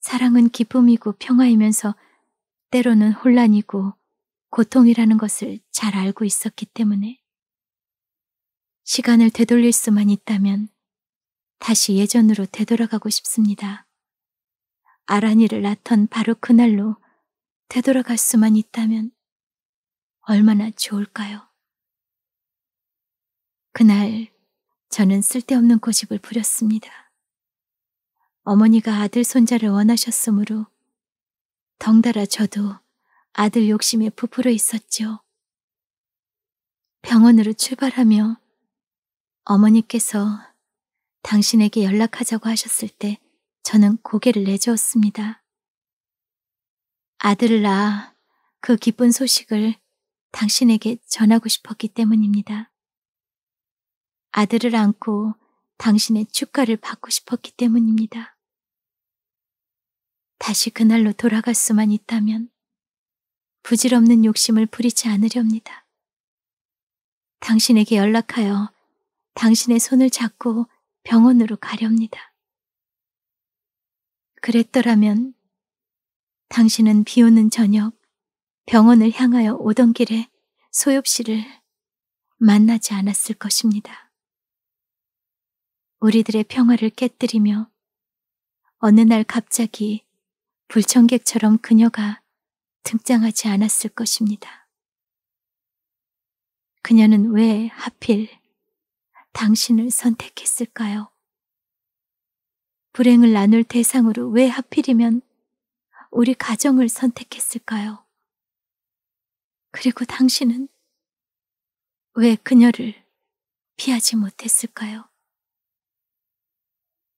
사랑은 기쁨이고 평화이면서 때로는 혼란이고 고통이라는 것을 잘 알고 있었기 때문에 시간을 되돌릴 수만 있다면 다시 예전으로 되돌아가고 싶습니다. 아란이를 낳던 바로 그날로 되돌아갈 수만 있다면 얼마나 좋을까요? 그날 저는 쓸데없는 고집을 부렸습니다. 어머니가 아들 손자를 원하셨으므로 덩달아 저도 아들 욕심에 부풀어 있었죠. 병원으로 출발하며 어머니께서 당신에게 연락하자고 하셨을 때 저는 고개를 내저었습니다 아들을 낳아 그 기쁜 소식을 당신에게 전하고 싶었기 때문입니다. 아들을 안고 당신의 축가를 받고 싶었기 때문입니다. 다시 그날로 돌아갈 수만 있다면 부질없는 욕심을 부리지 않으렵니다. 당신에게 연락하여 당신의 손을 잡고 병원으로 가렵니다. 그랬더라면 당신은 비 오는 저녁 병원을 향하여 오던 길에 소엽 씨를 만나지 않았을 것입니다. 우리들의 평화를 깨뜨리며 어느 날 갑자기 불청객처럼 그녀가 등장하지 않았을 것입니다. 그녀는 왜 하필 당신을 선택했을까요? 불행을 나눌 대상으로 왜 하필이면 우리 가정을 선택했을까요? 그리고 당신은 왜 그녀를 피하지 못했을까요?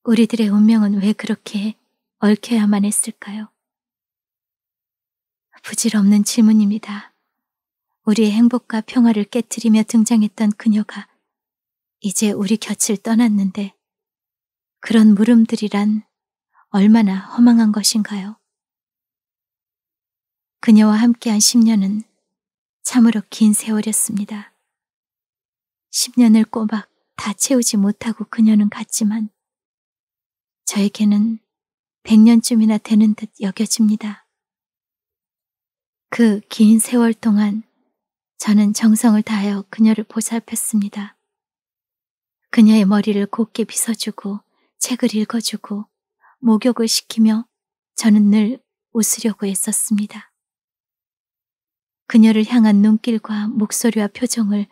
우리들의 운명은 왜 그렇게 얽혀야만 했을까요? 부질없는 질문입니다. 우리의 행복과 평화를 깨뜨리며 등장했던 그녀가 이제 우리 곁을 떠났는데 그런 물음들이란 얼마나 허망한 것인가요? 그녀와 함께한 10년은 참으로 긴 세월이었습니다. 10년을 꼬박 다 채우지 못하고 그녀는 갔지만 저에게는 100년쯤이나 되는 듯 여겨집니다. 그긴 세월 동안 저는 정성을 다하여 그녀를 보살폈습니다. 그녀의 머리를 곱게 빗어주고 책을 읽어주고 목욕을 시키며 저는 늘 웃으려고 애썼습니다. 그녀를 향한 눈길과 목소리와 표정을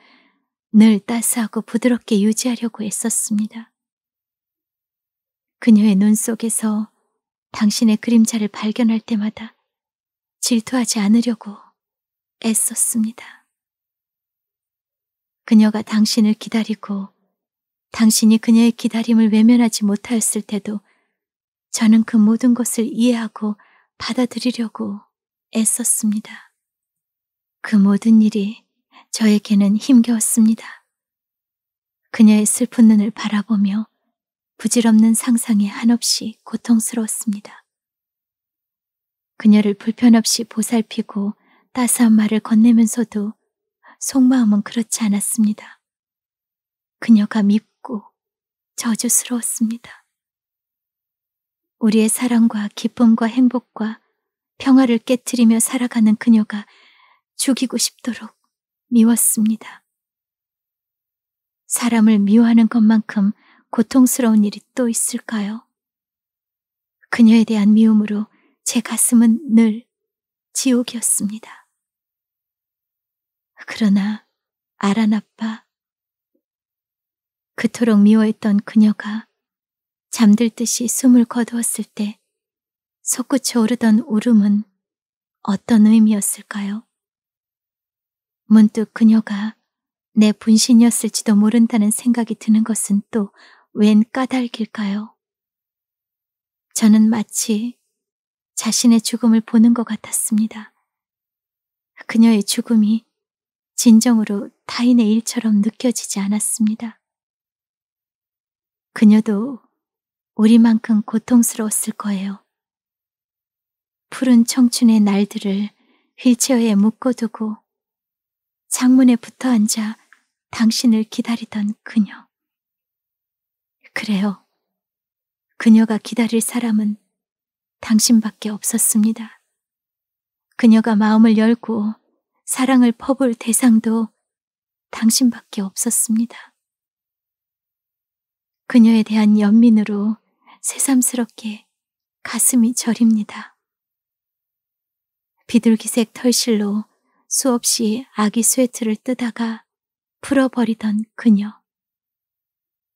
늘 따스하고 부드럽게 유지하려고 애썼습니다. 그녀의 눈 속에서 당신의 그림자를 발견할 때마다 질투하지 않으려고 애썼습니다. 그녀가 당신을 기다리고 당신이 그녀의 기다림을 외면하지 못하였을 때도 저는 그 모든 것을 이해하고 받아들이려고 애썼습니다. 그 모든 일이 저에게는 힘겨웠습니다. 그녀의 슬픈 눈을 바라보며 부질없는 상상에 한없이 고통스러웠습니다. 그녀를 불편없이 보살피고 따스한 말을 건네면서도 속마음은 그렇지 않았습니다. 그녀가 밉고 저주스러웠습니다. 우리의 사랑과 기쁨과 행복과 평화를 깨뜨리며 살아가는 그녀가 죽이고 싶도록 미웠습니다. 사람을 미워하는 것만큼 고통스러운 일이 또 있을까요? 그녀에 대한 미움으로 제 가슴은 늘 지옥이었습니다. 그러나 아란아빠 그토록 미워했던 그녀가 잠들 듯이 숨을 거두었을 때 솟구쳐 오르던 울음은 어떤 의미였을까요? 문득 그녀가 내 분신이었을지도 모른다는 생각이 드는 것은 또 웬 까닭일까요? 저는 마치 자신의 죽음을 보는 것 같았습니다. 그녀의 죽음이 진정으로 타인의 일처럼 느껴지지 않았습니다. 그녀도 우리만큼 고통스러웠을 거예요. 푸른 청춘의 날들을 휠체어에 묶어두고 창문에 붙어 앉아 당신을 기다리던 그녀. 그래요. 그녀가 기다릴 사람은 당신밖에 없었습니다. 그녀가 마음을 열고 사랑을 퍼볼 대상도 당신밖에 없었습니다. 그녀에 대한 연민으로 새삼스럽게 가슴이 저립니다. 비둘기색 털실로 수없이 아기 스웨트를 뜨다가 풀어버리던 그녀.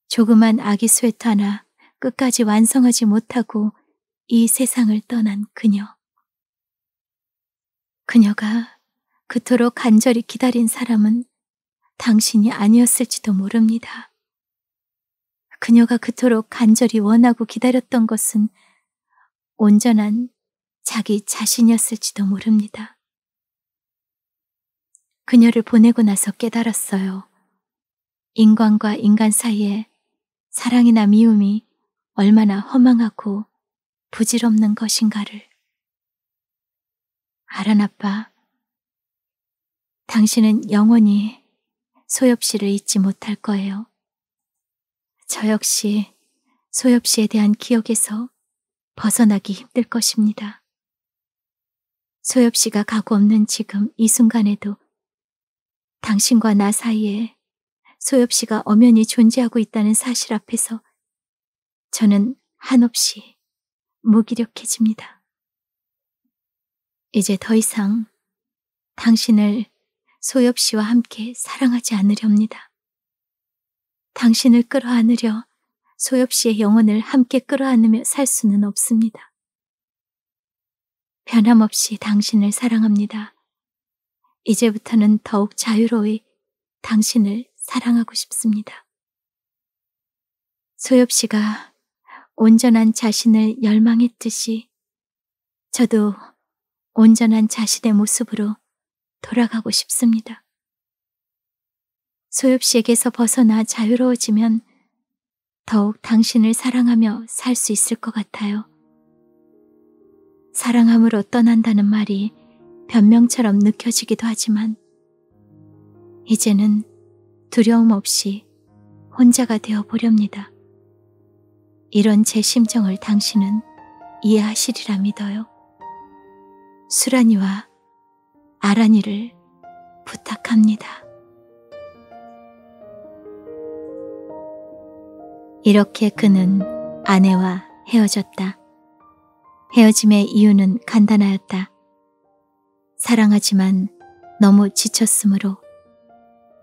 조그만 아기 스웨트 하나 끝까지 완성하지 못하고 이 세상을 떠난 그녀. 그녀가 그토록 간절히 기다린 사람은 당신이 아니었을지도 모릅니다. 그녀가 그토록 간절히 원하고 기다렸던 것은 온전한 자기 자신이었을지도 모릅니다. 그녀를 보내고 나서 깨달았어요. 인간과 인간 사이에 사랑이나 미움이 얼마나 허망하고 부질없는 것인가를. 아란 아빠, 당신은 영원히 소엽 씨를 잊지 못할 거예요. 저 역시 소엽 씨에 대한 기억에서 벗어나기 힘들 것입니다. 소엽 씨가 가고 없는 지금 이 순간에도 당신과 나 사이에 소엽 씨가 엄연히 존재하고 있다는 사실 앞에서 저는 한없이 무기력해집니다. 이제 더 이상 당신을 소엽 씨와 함께 사랑하지 않으렵니다. 당신을 끌어안으려 소엽 씨의 영혼을 함께 끌어안으며 살 수는 없습니다. 변함없이 당신을 사랑합니다. 이제부터는 더욱 자유로이 당신을 사랑하고 싶습니다. 소엽 씨가 온전한 자신을 열망했듯이 저도 온전한 자신의 모습으로 돌아가고 싶습니다. 소엽 씨에게서 벗어나 자유로워지면 더욱 당신을 사랑하며 살 수 있을 것 같아요. 사랑함으로 떠난다는 말이 변명처럼 느껴지기도 하지만 이제는 두려움 없이 혼자가 되어 보렵니다. 이런 제 심정을 당신은 이해하시리라 믿어요. 수란이와 아란이를 부탁합니다. 이렇게 그는 아내와 헤어졌다. 헤어짐의 이유는 간단하였다. 사랑하지만 너무 지쳤으므로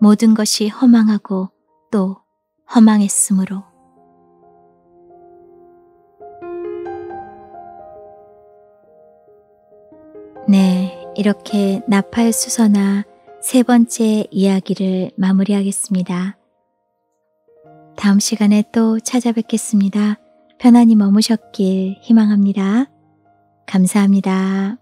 모든 것이 허망하고 또 허망했으므로 이렇게 나팔 수서나 세 번째 이야기를 마무리하겠습니다. 다음 시간에 또 찾아뵙겠습니다. 편안히 머무셨길 희망합니다. 감사합니다.